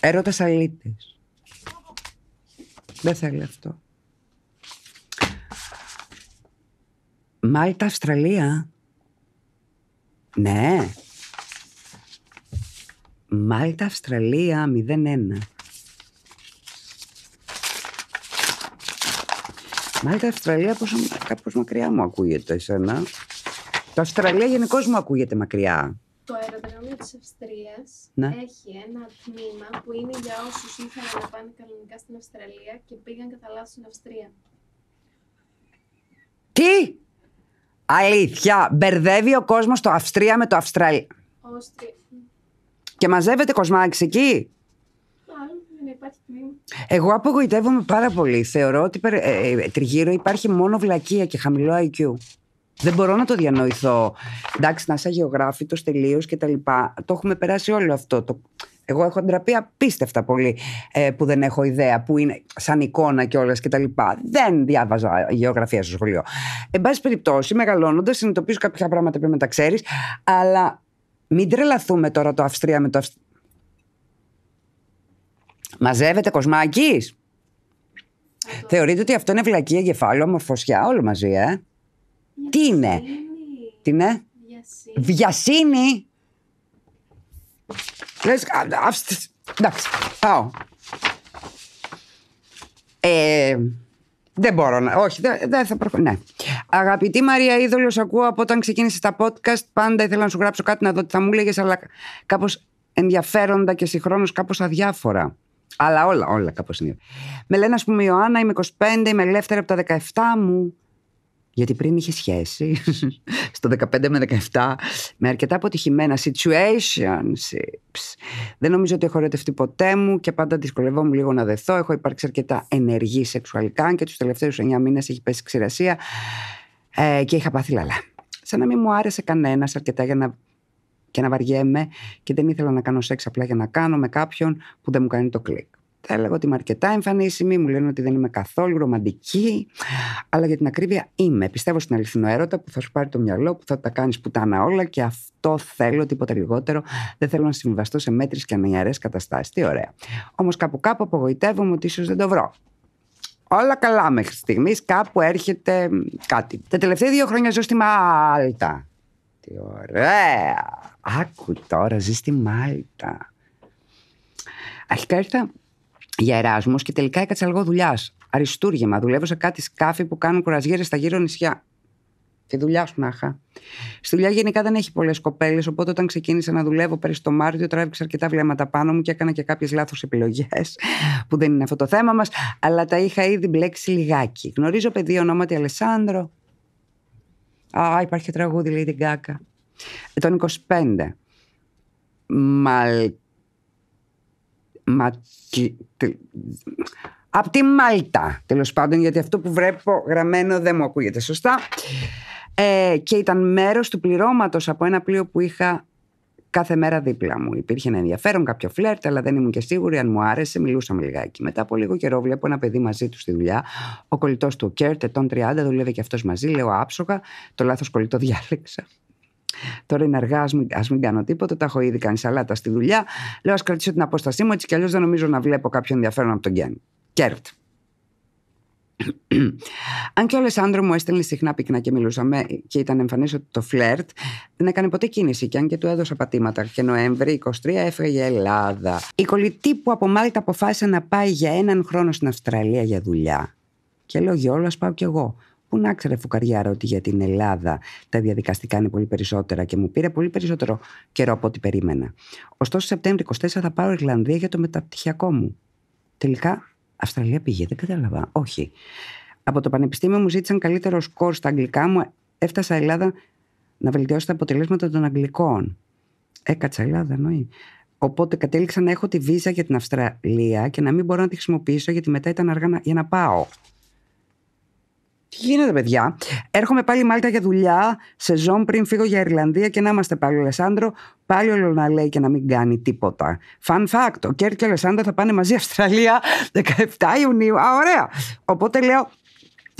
Έρωτας αλήτης. Δεν θέλει αυτό. Μάλτα, Αυστραλία. Ναι. Μάλτα, Αυστραλία 01. Μάλτα, αυστραλία πόσο, κάπως μακριά μου ακούγεται εσένα. Το Αυστραλία γενικώ μου ακούγεται μακριά. Το αεροδρόμιο της Αυστρίας ναι. έχει ένα τμήμα που είναι για όσους ήθελαν να πάνε κανονικά στην Αυστραλία και πήγαν κατά λάθος στην Αυστρία. Τι! Αλήθεια. Μπερδεύει ο κόσμος το Αυστρία με το Αυστραλία. Και μαζεύεται κοσμάκι εκεί. Εγώ απογοητεύομαι πάρα πολύ. Θεωρώ ότι ε, ε, ε, τριγύρω υπάρχει μόνο βλακεία και χαμηλό IQ. Δεν μπορώ να το διανοηθώ. Εντάξει, να είσαι το τελείως και τα λοιπά. Το έχουμε περάσει όλο αυτό. Το, εγώ έχω ντραπεί απίστευτα πολύ ε, που δεν έχω ιδέα, που είναι σαν εικόνα κιόλα λοιπά. Δεν διάβαζα γεωγραφία στο σχολείο. Εν πάση περιπτώσει, μεγαλώνοντας, συνειδητοποιήσω κάποια πράγματα που με τα ξέρεις, αλλά μην τρελαθούμε τώρα το Αυστρία με το Αυστρία. Μαζεύεται κοσμάκης. Θεωρείτε ότι αυτό είναι βλακή, εγκεφάλαιο, μορφωσιά, όλο μαζί, ε. Τι είναι. Τι είναι. Βιασύνη. Βιασύνη. Λες, εντάξει, πάω. Ε, δεν μπορώ να. Όχι, δεν, θα προχωρήσω. Ναι. Αγαπητή Μαρία Είδωλο, ακούω από όταν ξεκίνησε τα podcast. Πάντα ήθελα να σου γράψω κάτι να δω τι θα μου λέγε, αλλά κάπως ενδιαφέροντα και συγχρόνως κάπως αδιάφορα. Αλλά όλα, όλα κάπως είναι. Με λένε, ας πούμε, Ιωάννα, είμαι 25, είμαι ελεύθερη από τα 17 μου. Γιατί πριν είχε σχέση [LAUGHS] στο 15 με 17 με αρκετά αποτυχημένα situations. Δεν νομίζω ότι έχω ερωτευτεί ποτέ μου και πάντα δυσκολευόμουν λίγο να δεθώ. Έχω υπάρξει αρκετά ενεργή σεξουαλικά και τους τελευταίους 9 μήνες έχει πέσει ξηρασία ε, και είχα πάθει λαλά. Σαν να μην μου άρεσε κανένας αρκετά για να, και να βαριέμαι και δεν ήθελα να κάνω σεξ απλά για να κάνω με κάποιον που δεν μου κάνει το κλικ τα έλεγα ότι είμαι αρκετά εμφανίσιμη, μου λένε ότι δεν είμαι καθόλου ρομαντική, αλλά για την ακρίβεια είμαι. Πιστεύω στην αληθινό έρωτα που θα σου πάρει το μυαλό, που θα τα κάνεις πουτάνα όλα και αυτό θέλω, τίποτα λιγότερο. Δεν θέλω να συμβιβαστώ σε μέτρες και ανιαρές καταστάσεις. Τι ωραία. Όμως κάπου κάπου απογοητεύομαι ότι ίσως δεν το βρω. Όλα καλά μέχρι στιγμής. Κάπου έρχεται κάτι. Τα τελευταία δύο χρόνια ζω στη Μάλτα. Τι ωραία! Άκου τώρα, ζεις στη Μάλτα. Αρχικά ήρθα για Εράσμο και τελικά έκατσα λίγο δουλειάς. Αριστούργημα. Δουλεύω σε κάτι σκάφη που κάνουν κουραζιέρες στα γύρω νησιά. Τη δουλειά σου να είχα. Στη δουλειά γενικά δεν έχει πολλές κοπέλες, οπότε όταν ξεκίνησα να δουλεύω πέρυσι το Μάρτιο, τράβηξα αρκετά βλέμματα πάνω μου και έκανα και κάποιες λάθος επιλογές, [LAUGHS] που δεν είναι αυτό το θέμα μας, αλλά τα είχα ήδη μπλέξει λιγάκι. Γνωρίζω παιδί ονόματι Αλεσάνδρο. Α, υπάρχει τραγούδι, λέει την Κάκα. Ε, τον 25. Μαλ από τη Μάλτα, τέλος πάντων, γιατί αυτό που βλέπω γραμμένο δεν μου ακούγεται σωστά. Ε, και ήταν μέρος του πληρώματος από ένα πλοίο που είχα κάθε μέρα δίπλα μου. Υπήρχε ένα ενδιαφέρον, κάποιο φλερτ, αλλά δεν ήμουν και σίγουρη αν μου άρεσε. Μιλούσαμε λιγάκι. Μετά από λίγο καιρό βλέπω ένα παιδί μαζί του στη δουλειά. Ο κολλητός του, ο Κέρτ, ετών 30, δουλεύει και αυτός μαζί. Λέω άψογα. Το λάθος κολλητό διάλεξα. Τώρα είναι αργά, ας μην, ας μην κάνω τίποτα. Τα έχω ήδη κάνει σαλάτα στη δουλειά. Λέω, ας κρατήσω την απόστασή μου, έτσι κι αλλιώς δεν νομίζω να βλέπω κάποιο ενδιαφέρον από τον Γιάννη. Κέρτ. [CLEARS THROAT] Αν και ο Αλεσάνδρου μου έστελνε συχνά πυκνά και μιλούσαμε και ήταν εμφανέ ότι το φλερτ δεν έκανε ποτέ κίνηση και αν και του έδωσα πατήματα και Νοέμβρη 23 έφυγα η Ελλάδα. Η κολλητή που από Μάλτα αποφάσισε να πάει για έναν χρόνο στην Αυστραλία για δουλειά. Και λέω Γιώργο, πάω κι εγώ. Πού να ξέρω, φουκαριάρα, ότι για την Ελλάδα τα διαδικαστικά είναι πολύ περισσότερα και μου πήρε πολύ περισσότερο καιρό από ό,τι περίμενα. Ωστόσο, Σεπτέμβρη 24 θα πάω Ιρλανδία για το μεταπτυχιακό μου. Τελικά, Αυστραλία πήγε, δεν κατάλαβα. Όχι. Από το Πανεπιστήμιο μου ζήτησαν καλύτερο σκορ στα αγγλικά μου. Έφτασα Ελλάδα να βελτιώσει τα αποτελέσματα των αγγλικών. Έκατσα Ελλάδα, εννοεί. Οπότε κατέληξα να έχω τη βίζα για την Αυστραλία και να μην μπορώ να τη χρησιμοποιήσω γιατί μετά ήταν αργά για να πάω. Τι γίνεται, παιδιά. Έρχομαι πάλι Μάλτα για δουλειά, σεζόν πριν φύγω για Ιρλανδία και να είμαστε πάλι ο Αλεσάνδρο. Πάλι όλο να λέει και να μην κάνει τίποτα. Fun fact: Ο Κέρ και ο Αλεσάνδρο θα πάνε μαζί Αυστραλία 17 Ιουνίου. Α, ωραία. Οπότε λέω,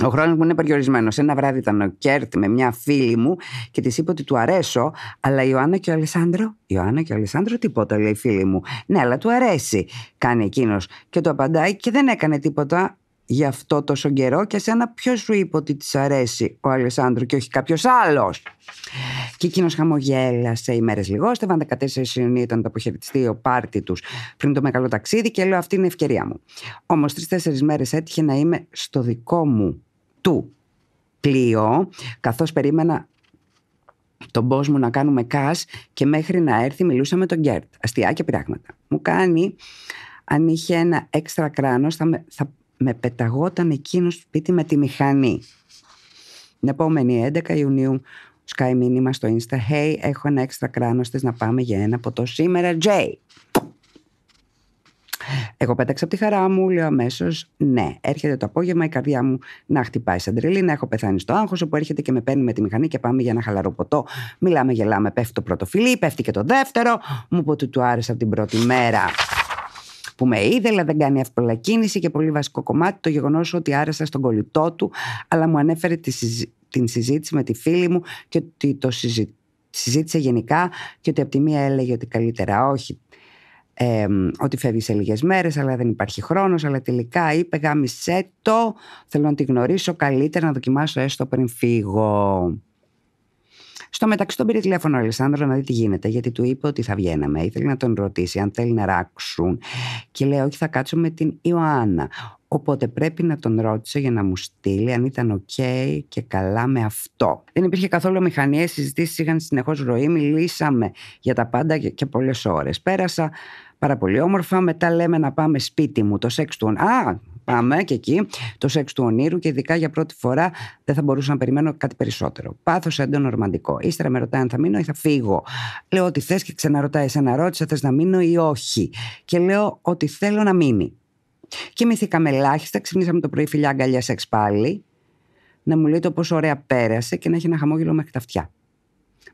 ο χρόνος μου είναι περιορισμένος. Ένα βράδυ ήταν ο Κέρτ με μια φίλη μου και της είπε ότι του αρέσω, αλλά η Ιωάννα και ο Αλεσάνδρο. Ιωάννα και ο Αλεσάνδρο τίποτα, λέει η φίλη μου. Ναι, αλλά του αρέσει, κάνει εκείνος. Και το απαντάει και δεν έκανε τίποτα για αυτό τόσο καιρό και εσένα ποιος σου είπε ότι της αρέσει ο Αλεσάνδρου και όχι κάποιος άλλος. Και εκείνος χαμογέλασε ημέρες Στεβαν 14 Ιουνίου ήταν το αποχαιρετιστή ο πάρτι τους πριν το μεγάλο ταξίδι και λέω: Αυτή είναι η ευκαιρία μου. Όμως τρει-τέσσερι μέρες έτυχε να είμαι στο δικό μου του πλοίο, καθώς περίμενα τον πώ μου να κάνουμε κα και μέχρι να έρθει μιλούσα με τον Γκέρτ. Αστεία και πράγματα, Μου κάνει, αν είχε ένα έξτρα κράνος. θα, θα με πεταγόταν εκείνο στο σπίτι με τη μηχανή. Την επόμενη 11 Ιουνίου σκάει μήνυμα στο Insta «Hey, έχω ένα έξτρα κράνος της να πάμε για ένα ποτό σήμερα, Jay». Εγώ πέταξα από τη χαρά μου, λέω αμέσως ναι. Έρχεται το απόγευμα η καρδιά μου να χτυπάει σαν τρελή, να έχω πεθάνει στο άγχος, όπου έρχεται και με παίρνει με τη μηχανή και πάμε για ένα χαλαρό ποτό. Μιλάμε, γελάμε, πέφτει το πρώτο φιλί, πέφτει και το δεύτερο. Μου πω ότι του άρεσε από την πρώτη μέρα που με είδε, αλλά δεν κάνει εύκολα κίνηση και πολύ βασικό κομμάτι το γεγονός ότι άρεσα στον κολλητό του, αλλά μου ανέφερε τη την συζήτηση με τη φίλη μου και ότι το συζήτησε γενικά και ότι από τη μία έλεγε ότι καλύτερα όχι. ότι φεύγει σε λίγες μέρες αλλά δεν υπάρχει χρόνος αλλά τελικά είπε γάμισέ το θέλω να τη γνωρίσω καλύτερα να δοκιμάσω έστω πριν φύγω στο μεταξύ τον πήρε τηλέφωνο ο Αλεσάνδρο να δει τι γίνεται, γιατί του είπε ότι θα βγαίναμε. Ήθελε να τον ρωτήσει αν θέλει να ράξουν. Και λέει: Όχι, θα κάτσω με την Ιωάννα. Οπότε πρέπει να τον ρώτησε για να μου στείλει αν ήταν OK και καλά με αυτό. Δεν υπήρχε καθόλου μηχανία, οι συζητήσεις είχαν συνεχώς ροή. Μιλήσαμε για τα πάντα και πολλές ώρες. Πέρασα πάρα πολύ όμορφα. Μετά λέμε να πάμε σπίτι μου. Το σεξ του. Α, Πάμε και εκεί. Το σεξ του ονείρου και ειδικά για πρώτη φορά δεν θα μπορούσα να περιμένω κάτι περισσότερο. Πάθος έντονο ρομαντικό. Ύστερα με ρωτάει αν θα μείνω ή θα φύγω. Λέω ότι θες και ξαναρωτάει, ένα ρώτησα, θες να μείνω ή όχι. Και λέω ότι θέλω να μείνει. Κοιμηθήκαμε ελάχιστα, ξυπνήσαμε το πρωί φιλιά αγκαλιά σεξ πάλι. Να μου λέει το πόσο ωραία πέρασε και να έχει ένα χαμόγελο μέχρι τα αυτιά.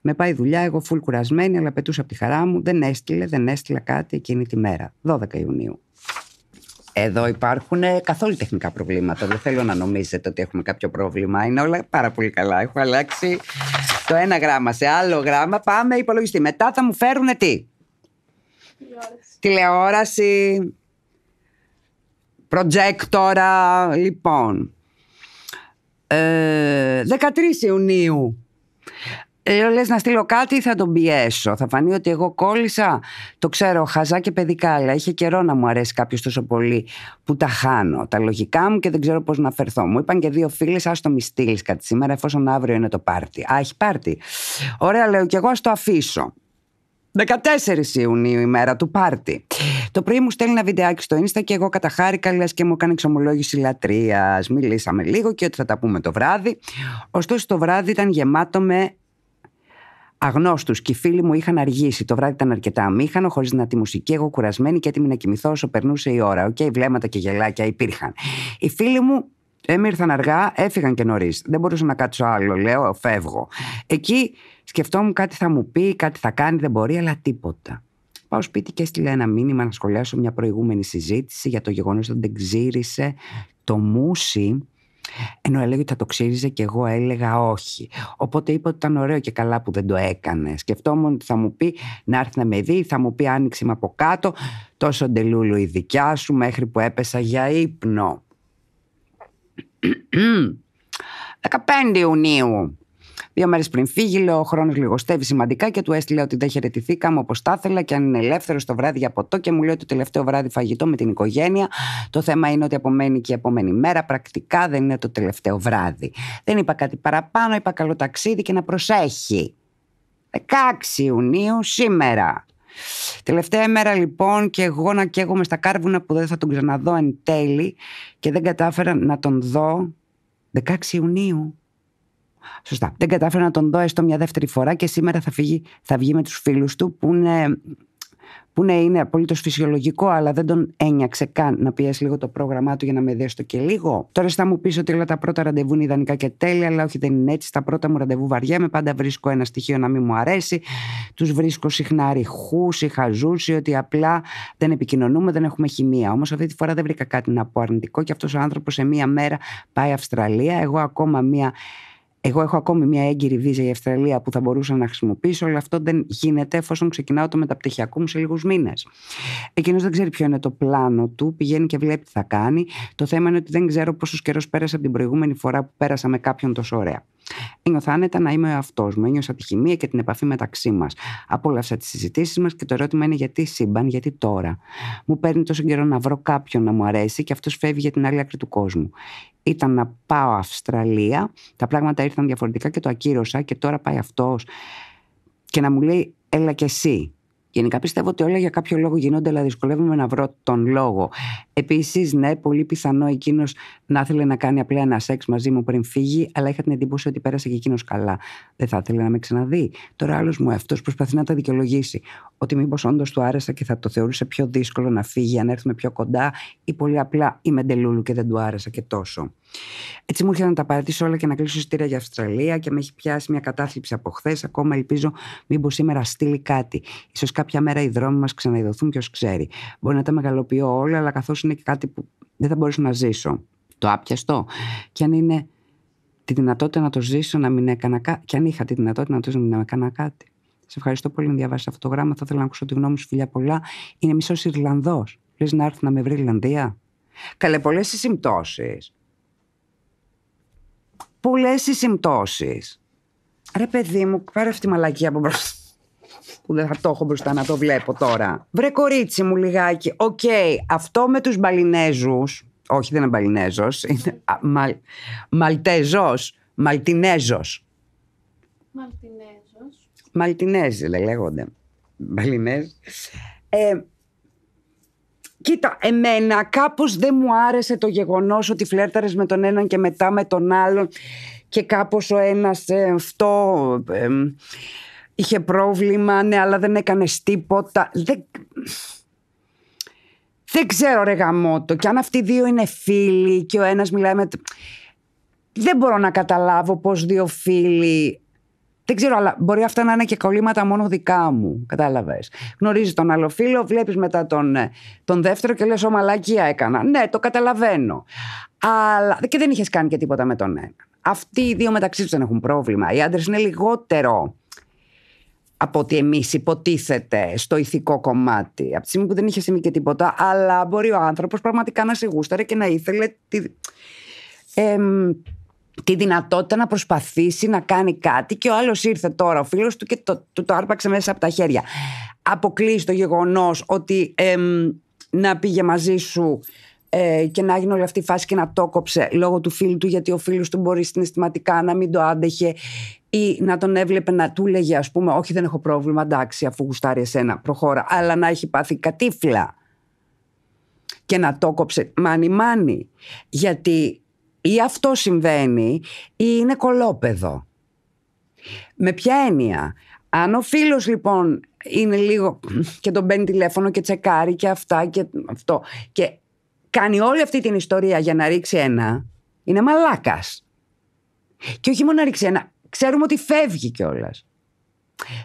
Με πάει δουλειά, εγώ φουλ κουρασμένη, αλλά πετούσα από τη χαρά μου. Δεν έστειλε, δεν έστειλα κάτι εκείνη τη μέρα. 12 Ιουνίου. Εδώ υπάρχουν ε, καθόλου τεχνικά προβλήματα. Δεν θέλω να νομίζετε ότι έχουμε κάποιο πρόβλημα. Είναι όλα πάρα πολύ καλά. Έχω αλλάξει το ένα γράμμα σε άλλο γράμμα. Πάμε υπολογιστή. Μετά θα μου φέρουν τι. Τηλεόραση. Προτζέκτορα. Λοιπόν. 13 ε, Ιουνίου λέω ε, λες να στείλω κάτι ή θα τον πιέσω. Θα φανεί ότι εγώ κόλλησα. Το ξέρω χαζά και παιδικά αλλά είχε καιρό να μου αρέσει κάποιος τόσο πολύ που τα χάνω. Τα λογικά μου και δεν ξέρω πώς να φερθώ. Μου είπαν και δύο φίλες ας το μη στείλεις κάτι σήμερα εφόσον αύριο είναι το πάρτι. Α έχει πάρτι. Ωραία λέω και εγώ ας το αφήσω. 14 Ιουνίου ημέρα του πάρτι. Το πρωί μου στέλνει ένα βιντεάκι στο Insta και εγώ καταχάρηκα λες και μου έκανε εξομολόγηση λατρείας. Μιλήσαμε λίγο και ότι θα τα πούμε το βράδυ. Ωστόσο το βράδυ ήταν γεμάτο με Αγνώστους και οι φίλοι μου είχαν αργήσει. Το βράδυ ήταν αρκετά αμήχανο, χωρίς να τη μουσική. Εγώ κουρασμένη και έτοιμη να κοιμηθώ όσο περνούσε η ώρα. Οκ, okay, βλέμματα και γελάκια υπήρχαν. Οι φίλοι μου έμειρθαν αργά, έφυγαν και νωρίς. Δεν μπορούσα να κάτσω άλλο. Λέω, φεύγω. Εκεί σκεφτόμουν κάτι θα μου πει, κάτι θα κάνει, δεν μπορεί, αλλά τίποτα. Πάω σπίτι και έστειλα ένα μήνυμα να σχολιάσω μια προηγούμενη συζήτηση για το γεγονός ότι δεν ξύρισε το μουσι ενώ έλεγε ότι θα το ξύριζε και εγώ έλεγα όχι. Οπότε είπα ότι ήταν ωραίο και καλά που δεν το έκανε. Σκεφτόμουν ότι θα μου πει να έρθει να με δει, θα μου πει άνοιξε με από κάτω, τόσο ντελούλου η δικιά σου μέχρι που έπεσα για ύπνο. 15 [CLEARS THROAT] Ιουνίου Δύο μέρες πριν φύγει, λέω: Ο χρόνος λιγοστεύει σημαντικά και του έστειλε ότι δεν χαιρετηθήκαμε όπως τα ήθελα και αν είναι ελεύθερος το βράδυ για ποτό και μου λέει το τελευταίο βράδυ φαγητό με την οικογένεια. Το θέμα είναι ότι απομένει και η επόμενη μέρα. Πρακτικά δεν είναι το τελευταίο βράδυ. Δεν είπα κάτι παραπάνω, είπα καλό ταξίδι και να προσέχει. 16 Ιουνίου σήμερα. Τελευταία μέρα λοιπόν και εγώ να καίγομαι στα κάρβουνα που δεν θα τον ξαναδώ εν τέλει και δεν κατάφερα να τον δω 16 Ιουνίου. Σωστά. Δεν κατάφερα να τον δω έστω μια δεύτερη φορά και σήμερα θα, φύγει, θα βγει με τους φίλους του που είναι, που ναι, είναι απολύτως φυσιολογικό, αλλά δεν τον ένιαξε καν να πιέσει λίγο το πρόγραμμά του για να με δει έστω και λίγο. Τώρα θα μου πεις ότι όλα τα πρώτα ραντεβού είναι ιδανικά και τέλεια, αλλά όχι δεν είναι έτσι. Τα πρώτα μου ραντεβού βαριέμαι, πάντα βρίσκω ένα στοιχείο να μην μου αρέσει. Τους βρίσκω συχνά ρηχούς ή χαζούς ή ότι απλά δεν επικοινωνούμε, δεν έχουμε χημεία. Όμως αυτή τη φορά δεν βρήκα κάτι να πω αρνητικό και αυτός ο άνθρωπος σε μία μέρα πάει Αυστραλία. Εγώ ακόμα μία εγώ έχω ακόμη μια έγκυρη βίζα για Αυστραλία που θα μπορούσα να χρησιμοποιήσω, αλλά αυτό δεν γίνεται εφόσον ξεκινάω το μεταπτυχιακό μου σε λίγους μήνες. Εκείνος δεν ξέρει ποιο είναι το πλάνο του, πηγαίνει και βλέπει τι θα κάνει. Το θέμα είναι ότι δεν ξέρω πόσος καιρός πέρασε από την προηγούμενη φορά που πέρασα με κάποιον τόσο ωραία. Ένιωθα άνετα να είμαι ο εαυτός μου. Ένιωσα τη χημεία και την επαφή μεταξύ μας. Απόλαυσα τις συζητήσεις μας και το ερώτημα είναι γιατί σύμπαν, γιατί τώρα. Μου παίρνει τόσο καιρό να βρω κάποιον να μου αρέσει και αυτός φεύγει για την άλλη άκρη του κόσμου. Ήταν να πάω Αυστραλία, τα πράγματα ήρθαν διαφορετικά και το ακύρωσα και τώρα πάει αυτός. Και να μου λέει, έλα και εσύ. Γενικά πιστεύω ότι όλα για κάποιο λόγο γίνονται, αλλά δυσκολεύομαι να βρω τον λόγο. Επίσης, ναι, πολύ πιθανό εκείνος να ήθελε να κάνει απλά ένα σεξ μαζί μου πριν φύγει, αλλά είχα την εντύπωση ότι πέρασε και εκείνος καλά. Δεν θα ήθελε να με ξαναδεί. Τώρα άλλος μου αυτό προσπαθεί να τα δικαιολογήσει. Ότι μήπως όντως του άρεσα και θα το θεωρούσε πιο δύσκολο να φύγει, αν έρθουμε πιο κοντά, ή πολύ απλά είμαι τελούλου και δεν του άρεσα και τόσο. Έτσι μου ήρθε να τα παρατήσω όλα και να κλείσω στήρα για Αυστραλία και με έχει πιάσει μια κατάθλιψη από χθες. Ακόμα ελπίζω μήπως σήμερα στείλει κάτι. σω κάποια μέρα οι δρόμοι μας ξαναειδωθούν, ποιος ξέρει. Μπορεί να τα μεγαλοποιώ όλα, αλλά καθώς είναι και κάτι που δεν θα μπορούσα να ζήσω το άπιαστο. Και αν είναι τη δυνατότητα να το ζήσω, να μην έκανα κάτι. Και αν είχα τη δυνατότητα να το ζήσω, να μην έκανα κάτι. Σε ευχαριστώ πολύ να διαβάσει αυτό το γράμμα. Θα ήθελα να ακούσω τη γνώμη σου, φιλιά πολλά. Είναι μισός Ιρλανδός. Λες να έρθει να με βρει Ιρλανδία. Καλέ, πολλές οι συμπτώσεις. Πολλές οι συμπτώσεις. Ρε παιδί μου, πάρε αυτή τη μαλακία από μπροστά. [LAUGHS] Που δεν θα το έχω μπροστά να το βλέπω τώρα. Βρε κορίτσι μου λιγάκι. Οκ, αυτό με τους Μπαλινέζους όχι δεν είναι Μπαλινέζος, είναι Μαλ... Μαλτέζος, Μαλτινέζος. Μαλτινέζος. Μαλτινέζοι λέγονται. Μπαλινέζ. Ε, κοίτα, εμένα κάπως δεν μου άρεσε το γεγονός ότι φλέρταρες με τον έναν και μετά με τον άλλον και κάπως ο ένας ε, αυτό... Ε, ε, είχε πρόβλημα, ναι, αλλά δεν έκανες τίποτα. Δεν... Δεν ξέρω ρε γαμότο. Και αν αυτοί δύο είναι φίλοι και ο ένας μιλάει με... Δεν μπορώ να καταλάβω πως δύο φίλοι... Δεν ξέρω, αλλά μπορεί αυτά να είναι και κολλήματα μόνο δικά μου. Κατάλαβες. Γνωρίζει τον άλλο φίλο, βλέπεις μετά τον, ε, τον δεύτερο και λες: Ω μαλακία έκανα. Ναι, το καταλαβαίνω. Αλλά. και δεν είχες κάνει και τίποτα με τον ένα. Αυτοί οι δύο μεταξύ τους δεν έχουν πρόβλημα. Οι άντρες είναι λιγότερο από ότι εμείς υποτίθεται στο ηθικό κομμάτι. Από τη στιγμή που δεν είχε σημεί και τίποτα, αλλά μπορεί ο άνθρωπος πραγματικά να σε γούσταρε και να ήθελε τη, δυνατότητα να προσπαθήσει να κάνει κάτι και ο άλλος ήρθε τώρα, ο φίλος του, και το, του το άρπαξε μέσα από τα χέρια. Αποκλεί το γεγονός ότι να πήγε μαζί σου ε, και να έγινε όλη αυτή η φάση και να το κόψε λόγω του φίλου του, γιατί ο φίλος του μπορεί συναισθηματικά να μην το άντεχε ή να τον έβλεπε να του λέγε ας πούμε όχι δεν έχω πρόβλημα εντάξει αφού γουστάρει εσένα προχώρα αλλά να έχει πάθει κατήφλα και να το κόψε μάνι μάνι γιατί ή αυτό συμβαίνει ή είναι κολόπεδο με ποια έννοια αν ο φίλος λοιπόν είναι λίγο και τον παίρνει τηλέφωνο και τσεκάρει και αυτά και αυτό και κάνει όλη αυτή την ιστορία για να ρίξει ένα είναι μαλάκας και όχι μόνο να ρίξει ένα ξέρουμε ότι φεύγει κιόλας.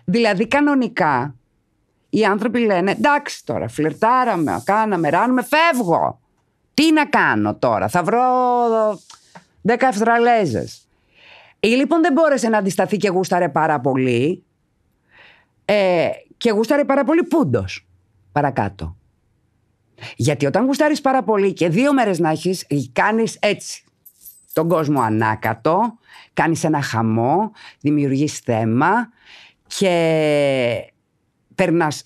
Δηλαδή κανονικά οι άνθρωποι λένε εντάξει τώρα φλερτάραμε, κάναμε, ράνουμε, φεύγω. Τι να κάνω τώρα, θα βρω δέκα ευθραλέζες Ή λοιπόν δεν μπόρεσε να αντισταθεί και γούσταρε πάρα πολύ ε, και γούσταρε πάρα πολύ πούντος παρακάτω. Γιατί όταν γουστάρεις πάρα πολύ και δύο μέρες να έχεις, κάνεις έτσι τον κόσμο ανάκατο, κάνεις ένα χαμό, δημιουργείς θέμα και περνάς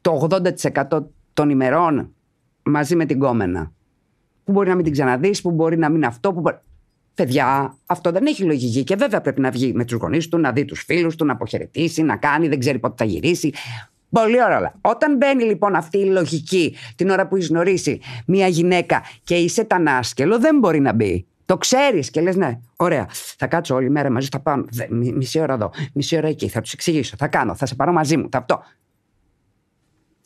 το 80% των ημερών μαζί με την κόμενα. Που μπορεί να μην την ξαναδείς, που μπορεί να μην αυτό, που Παιδιά, αυτό δεν έχει λογική και βέβαια πρέπει να βγει με τους γονείς του, να δει τους φίλους του, να αποχαιρετήσει, να κάνει, δεν ξέρει πότε θα γυρίσει. Πολύ ωραία. Όταν μπαίνει λοιπόν αυτή η λογική την ώρα που έχει γνωρίσει μια γυναίκα και είσαι τανάσκελο, δεν μπορεί να μπει. Το ξέρεις και λες, ναι, ωραία. Θα κάτσω όλη μέρα μαζί, θα πάω μισή ώρα εδώ, μισή ώρα εκεί, θα τους εξηγήσω, θα κάνω, θα σε πάρω μαζί μου, θα αυτό.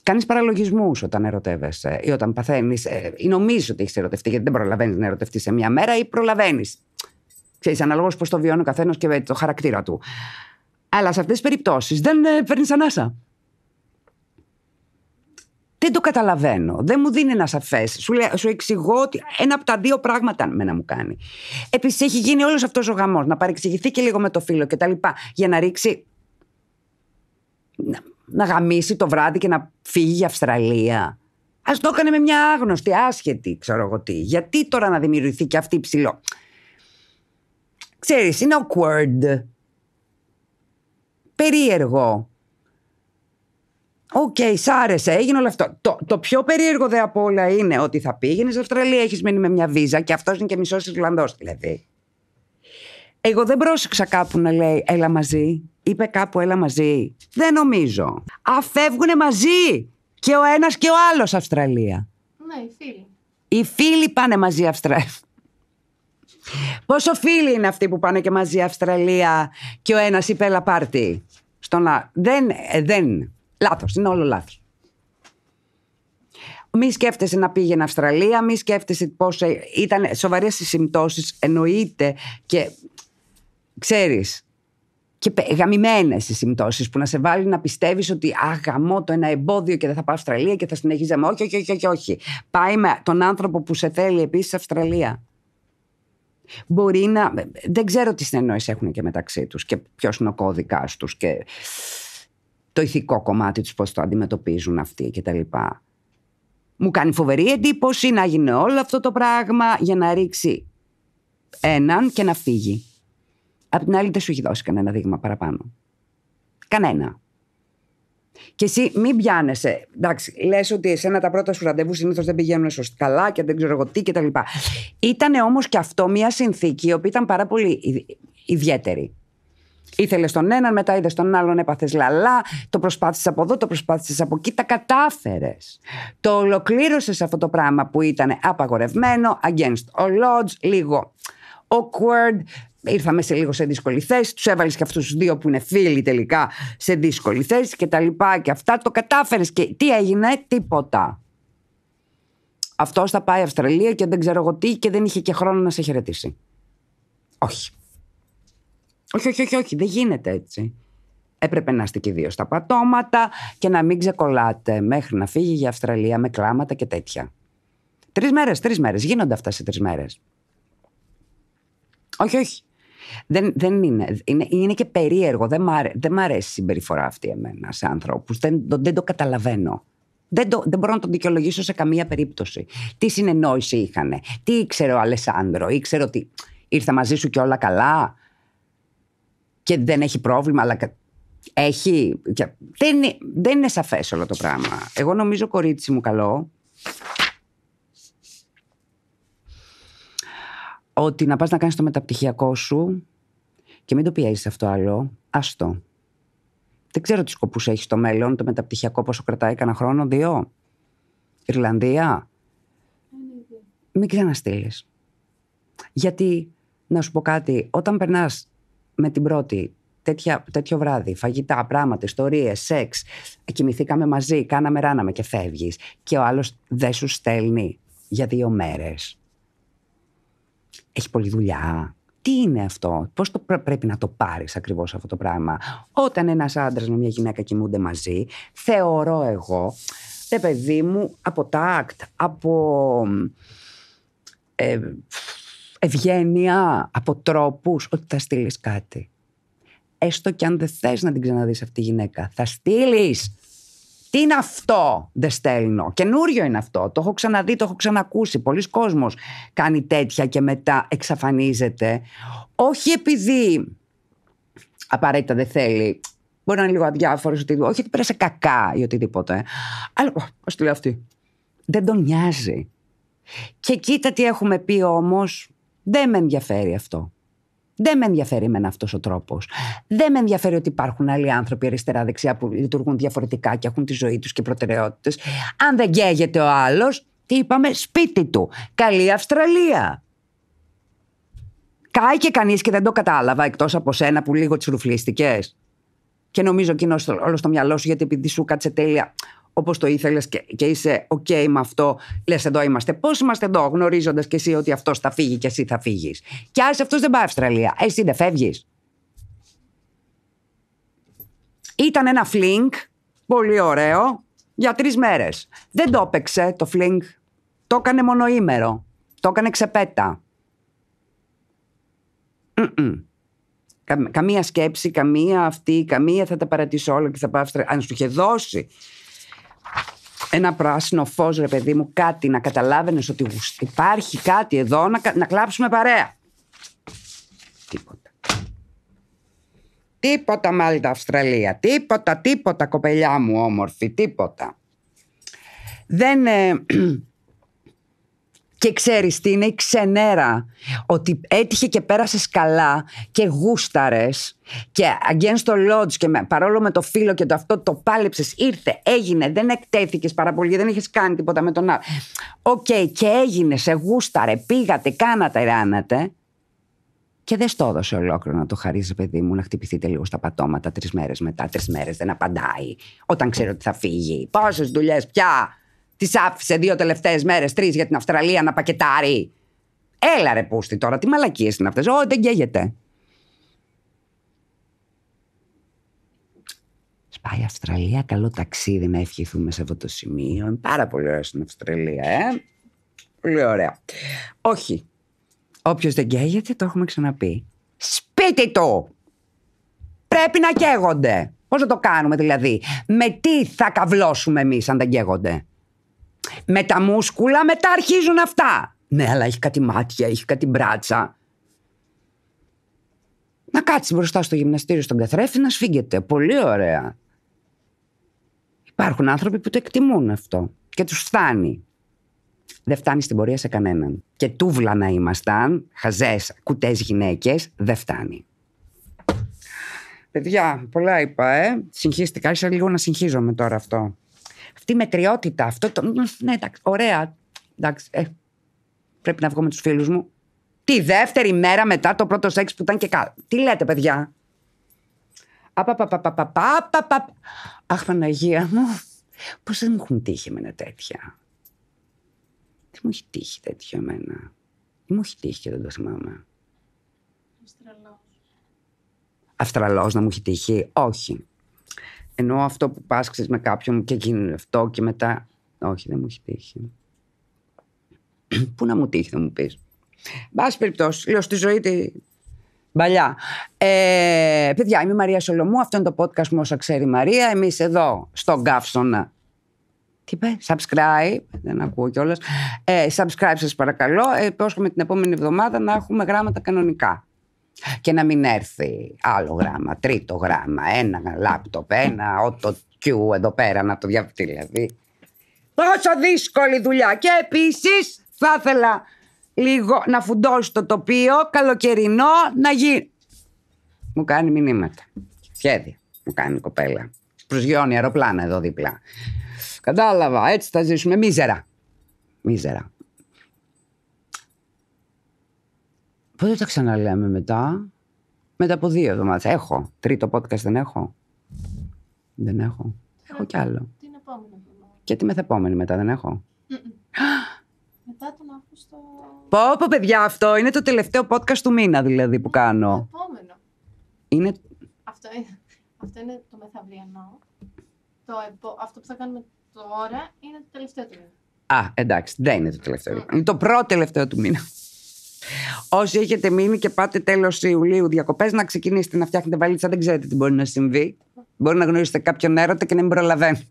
Κάνεις παραλογισμούς όταν ερωτεύεσαι ή όταν παθαίνεις ε, ή νομίζεις ότι έχεις ερωτευτεί, γιατί δεν προλαβαίνεις να ερωτευτείς σε μία μέρα ή προλαβαίνεις. Ξέρεις, αναλόγως πώς το βιώνει ο καθένας και το χαρακτήρα του. Αλλά σε αυτές τις περιπτώσεις δεν ε, παίρνεις ανάσα. Δεν το καταλαβαίνω. Δεν μου δίνει ένα σαφές. Σου, σου, εξηγώ ότι ένα από τα δύο πράγματα Με να μου κάνει. Επίσης έχει γίνει όλος αυτός ο γαμός να παρεξηγηθεί και λίγο με το φίλο τα λοιπά Για να ρίξει. Να, να γαμίσει το βράδυ και να φύγει για Αυστραλία. Ας το έκανε με μια άγνωστη, άσχετη, ξέρω εγώ τι. Γιατί τώρα να δημιουργηθεί και αυτή ψηλό. Ξέρεις, είναι awkward. Περίεργο. Οκ, okay, σ' άρεσε, έγινε όλο αυτό. Το, το πιο περίεργο δε από όλα είναι ότι θα πήγαινες Αυστραλία, έχεις μείνει με μια βίζα και αυτός είναι και μισός Ιρλανδός δηλαδή. Εγώ δεν πρόσεξα κάπου να λέει έλα μαζί. Είπε κάπου έλα μαζί. Δεν νομίζω. φεύγουν μαζί και ο ένας και ο άλλος Αυστραλία. Ναι, οι φίλοι. Οι φίλοι πάνε μαζί Αυστραλία. Πόσο φίλοι είναι αυτοί που πάνε και μαζί Αυστραλία και ο ένας είπε έλα πάρτι. Στον... Δεν, ε, δεν Λάθος, είναι όλο λάθος. Μη σκέφτεσαι να πήγαινε Αυστραλία, μη σκέφτεσαι πώς ε, ήταν σοβαρές οι συμπτώσεις εννοείται και ξέρεις, και γαμημένες οι συμπτώσεις που να σε βάλει να πιστεύεις ότι αγαμώ το ένα εμπόδιο και δεν θα πάω Αυστραλία και θα συνεχίζαμε. Όχι, όχι, όχι, όχι, όχι. Πάει με τον άνθρωπο που σε θέλει επίσης Αυστραλία. Μπορεί να. Ε, δεν ξέρω τι συνεννόηση έχουν και μεταξύ τους και ποιος είναι ο κώδικα τους. Και το ηθικό κομμάτι τους, πώς το αντιμετωπίζουν αυτοί και τα λοιπά. Μου κάνει φοβερή εντύπωση να γίνει όλο αυτό το πράγμα για να ρίξει έναν και να φύγει. Απ' την άλλη δεν σου έχει δώσει κανένα δείγμα παραπάνω. Κανένα. Και εσύ μην πιάνεσαι. Εντάξει, λες ότι εσένα τα πρώτα σου ραντεβού συνήθως δεν πηγαίνουν σωστά καλά και δεν ξέρω εγώ τι κτλ. Ήταν όμως και αυτό μια συνθήκη η οποία ήταν πάρα πολύ ιδιαίτερη. Ήθελες τον έναν, μετά είδες τον άλλον, έπαθες λαλά. Το προσπάθησες από εδώ, το προσπάθησες από εκεί. Τα κατάφερες. Το ολοκλήρωσες αυτό το πράγμα που ήταν απαγορευμένο, against all odds, λίγο awkward. Ήρθαμε σε λίγο σε δύσκολη θέση. Τους έβαλες και αυτούς τους δύο που είναι φίλοι τελικά σε δύσκολη θέση και τα λοιπά και αυτά. Το κατάφερες και τι έγινε, τίποτα. Αυτό θα πάει Αυστραλία και δεν ξέρω εγώ τι και δεν είχε και χρόνο να σε χαιρετήσει. Όχι. Όχι, όχι, όχι, όχι, δεν γίνεται έτσι. Έπρεπε να είστε και δύο στα πατώματα και να μην ξεκολλάτε μέχρι να φύγει για Αυστραλία με κλάματα και τέτοια. Τρεις μέρες, τρεις μέρες. Γίνονται αυτά σε τρεις μέρες. Όχι, όχι. Δεν, δεν είναι. είναι. είναι. και περίεργο. Δεν μ, δεν μ αρέσει η συμπεριφορά αυτή εμένα σε άνθρωπου. Δεν, δεν, το καταλαβαίνω. Δεν, το, δεν μπορώ να τον δικαιολογήσω σε καμία περίπτωση. Τι συνεννόηση είχαν, τι ήξερε ο Αλεσάνδρο, ήξερε ότι ήρθα μαζί σου και όλα καλά και δεν έχει πρόβλημα, αλλά έχει. Δεν είναι, δεν είναι σαφές όλο το πράγμα. Εγώ νομίζω, κορίτσι μου καλό, ότι να πας να κάνεις το μεταπτυχιακό σου και μην το πιέζεις αυτό άλλο, άστο. Δεν ξέρω τι σκοπούς έχει στο μέλλον, το μεταπτυχιακό πόσο κρατάει, κανένα χρόνο, δύο. Ιρλανδία. Μην ξαναστείλεις. Γιατί, να σου πω κάτι, όταν περνάς με την πρώτη τέτοια, τέτοιο βράδυ, φαγητά, πράγματα, ιστορίες, σεξ. Κοιμηθήκαμε μαζί, κάναμε, με και φεύγεις. Και ο άλλος δεν σου στέλνει για δύο μέρες. Έχει πολλή δουλειά. Τι είναι αυτό, πώς πρέπει να το πάρεις ακριβώς αυτό το πράγμα. Όταν ένας άντρας με μια γυναίκα κοιμούνται μαζί, θεωρώ εγώ, ρε παιδί μου, από act, από. Ε, ευγένεια, από τρόπους ότι θα στείλεις κάτι. Έστω και αν δεν θες να την ξαναδείς αυτή η γυναίκα, θα στείλεις. Τι είναι αυτό, δεν στέλνω. Καινούριο είναι αυτό. Το έχω ξαναδεί, το έχω ξανακούσει. Πολλοί κόσμος κάνει τέτοια και μετά εξαφανίζεται. Όχι επειδή απαραίτητα δεν θέλει. Μπορεί να είναι λίγο αδιάφορος, όχι ότι πέρασε κακά ή οτιδήποτε. Αλλά ας τη λέω αυτή. Δεν τον νοιάζει. Και κοίτα τι έχουμε πει όμως. Δεν με ενδιαφέρει αυτό. Δεν με ενδιαφέρει εμένα αυτός ο τρόπος. Δεν με ενδιαφέρει ότι υπάρχουν άλλοι άνθρωποι αριστερά-δεξιά που λειτουργούν διαφορετικά και έχουν τη ζωή τους και προτεραιότητες. Αν δεν καίγεται ο άλλος, τι είπαμε, σπίτι του. Καλή Αυστραλία. Κάει και κανείς και δεν το κατάλαβα εκτός από σένα που λίγο τσουρουφλίστηκες. Και νομίζω και όλο στο μυαλό σου γιατί επειδή σου κάτσε τέλεια όπως το ήθελες και, είσαι OK με αυτό, λες εδώ είμαστε. Πώς είμαστε εδώ, γνωρίζοντας και εσύ ότι αυτός θα φύγει και εσύ θα φύγεις. Και α αυτό δεν πάει Αυστραλία, εσύ δεν φεύγεις. Ήταν ένα φλινκ, πολύ ωραίο, για τρεις μέρες. Δεν το έπαιξε το φλινκ. Το έκανε μονοήμερο. Το έκανε Καμία σκέψη, καμία αυτή, καμία θα τα παρατήσω όλα και θα πάω Αν σου είχε δώσει ένα πράσινο φως, ρε παιδί μου, κάτι να καταλάβαινες ότι υπάρχει κάτι εδώ να, να κλάψουμε παρέα. Τίποτα. Τίποτα, μάλιστα, Αυστραλία. Τίποτα, τίποτα, κοπελιά μου, όμορφη, τίποτα. Δεν. Ε, [CLEARS THROAT] Και ξέρεις τι είναι η ξενέρα. Ότι έτυχε και πέρασες καλά και γούσταρες. Και against το lodge και παρόλο με το φίλο και το αυτό το πάλεψες, ήρθε, έγινε, δεν εκτέθηκες πάρα πολύ, δεν είχες κάνει τίποτα με τον άλλο. Οκ, okay, και έγινε, σε γούσταρε, πήγατε, κάνατε, ράνατε. Και δεν στο έδωσε ολόκληρο να το χαρίζει, παιδί μου, να χτυπηθείτε λίγο στα πατώματα τρεις μέρες μετά. Τρεις μέρες δεν απαντάει. Όταν ξέρει ότι θα φύγει. Πόσες δουλειές πια. Τη άφησε δύο τελευταίες μέρες, τρεις για την Αυστραλία να πακετάρει. Έλα ρε πούστη τώρα, τι μαλακίες είναι αυτές. Ω, δεν καίγεται. Σπάει η Αυστραλία, καλό ταξίδι να ευχηθούμε σε αυτό το σημείο. Είναι πάρα πολύ ωραία στην Αυστραλία, ε. Πολύ ωραία. Όχι. Όποιος δεν καίγεται, το έχουμε ξαναπεί. Σπίτι του! Πρέπει να καίγονται. Πώς να το κάνουμε δηλαδή. Με τι θα καβλώσουμε εμείς αν δεν καίγονται με τα μούσκουλα μετά αρχίζουν αυτά. Ναι, αλλά έχει κάτι μάτια, έχει κάτι μπράτσα. Να κάτσεις μπροστά στο γυμναστήριο στον καθρέφτη να σφίγγεται. Πολύ ωραία. Υπάρχουν άνθρωποι που το εκτιμούν αυτό και τους φτάνει. Δεν φτάνει στην πορεία σε κανέναν. Και τούβλα να ήμασταν, χαζές, κουτές γυναίκες, δεν φτάνει. Παιδιά, πολλά είπα, ε. Συγχύστηκα. Άρχισα λίγο να συγχύζομαι τώρα αυτό αυτή η μετριότητα, αυτό το. Ναι, εντάξει, ωραία. Εντάξει, ε, πρέπει να βγω με τους φίλους μου. Τη δεύτερη μέρα μετά το πρώτο σεξ που ήταν και κάτω. Τι λέτε, παιδιά. απα. Αχ, Παναγία μου. Πώς δεν μου έχουν τύχει εμένα τέτοια. τι μου έχει τύχει τέτοιο εμένα. τι μου έχει τύχει και δεν το θυμάμαι. Αυστραλός. Αυστραλός να μου έχει τύχει. Όχι. Ενώ αυτό που πάσχεσαι με κάποιον και γίνει αυτό και μετά. Όχι, δεν μου έχει τύχει. Πού να μου τύχει, θα μου πεις. Μπα περιπτώσει, λέω στη ζωή τη. Παλιά. Ε, παιδιά, είμαι η Μαρία Σολομού. Αυτό είναι το podcast μου όσα ξέρει η Μαρία. Εμείς εδώ, στον καύσωνα. Τι είπε, subscribe. Δεν ακούω κιόλας. Ε, subscribe, σας παρακαλώ. Ε, την επόμενη εβδομάδα να έχουμε γράμματα κανονικά και να μην έρθει άλλο γράμμα, τρίτο γράμμα, ένα λάπτοπ, ένα ότο Q εδώ πέρα να το διαβεί. Δηλαδή. Πόσο δύσκολη δουλειά. Και επίσης θα ήθελα λίγο να φουντώσω το τοπίο, καλοκαιρινό, να γίνει. Μου κάνει μηνύματα. Σχέδια μου κάνει η κοπέλα. Προσγειώνει αεροπλάνα εδώ δίπλα. Κατάλαβα, έτσι θα ζήσουμε μίζερα. Μίζερα. Δεν τα ξαναλέμε μετά. Μετά από δύο εβδομάδες. Έχω. Τρίτο podcast δεν έχω. Δεν έχω. Έχω κι άλλο. Την επόμενη. Και τη μεθεπόμενη μετά δεν έχω. [GASPS] Μετά τον Αύγουστο. Πω, πω, παιδιά, αυτό είναι το τελευταίο podcast του μήνα δηλαδή που ναι, κάνω. Το επόμενο. Αυτό, είναι... αυτό είναι το μεθαυριανό. Το επο... Αυτό που θα κάνουμε τώρα είναι το τελευταίο του μήνα. Α, εντάξει, δεν είναι το τελευταίο. Είναι το πρώτο τελευταίο του μήνα. Όσοι έχετε μείνει και πάτε τέλος Ιουλίου διακοπές, να ξεκινήσετε να φτιάχνετε βαλίτσα. Δεν ξέρετε τι μπορεί να συμβεί. Μπορεί να γνωρίσετε κάποιον έρωτα και να μην προλαβαίνει.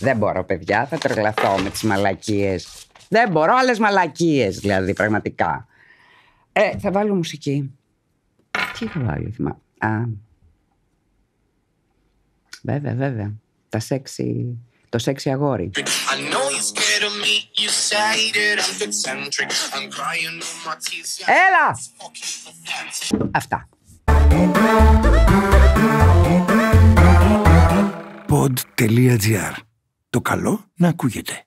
Δεν μπορώ, παιδιά, θα τρελαθώ με τις μαλακίες. Δεν μπορώ, άλλες μαλακίες δηλαδή, πραγματικά. Ε, θα βάλω μουσική. Τι θα βάλω Βέβαια, βέβαια. Τα σεξι το σεξι αγόρι. Έλα! Αυτά. Pod.gr. Το καλό να ακούγεται.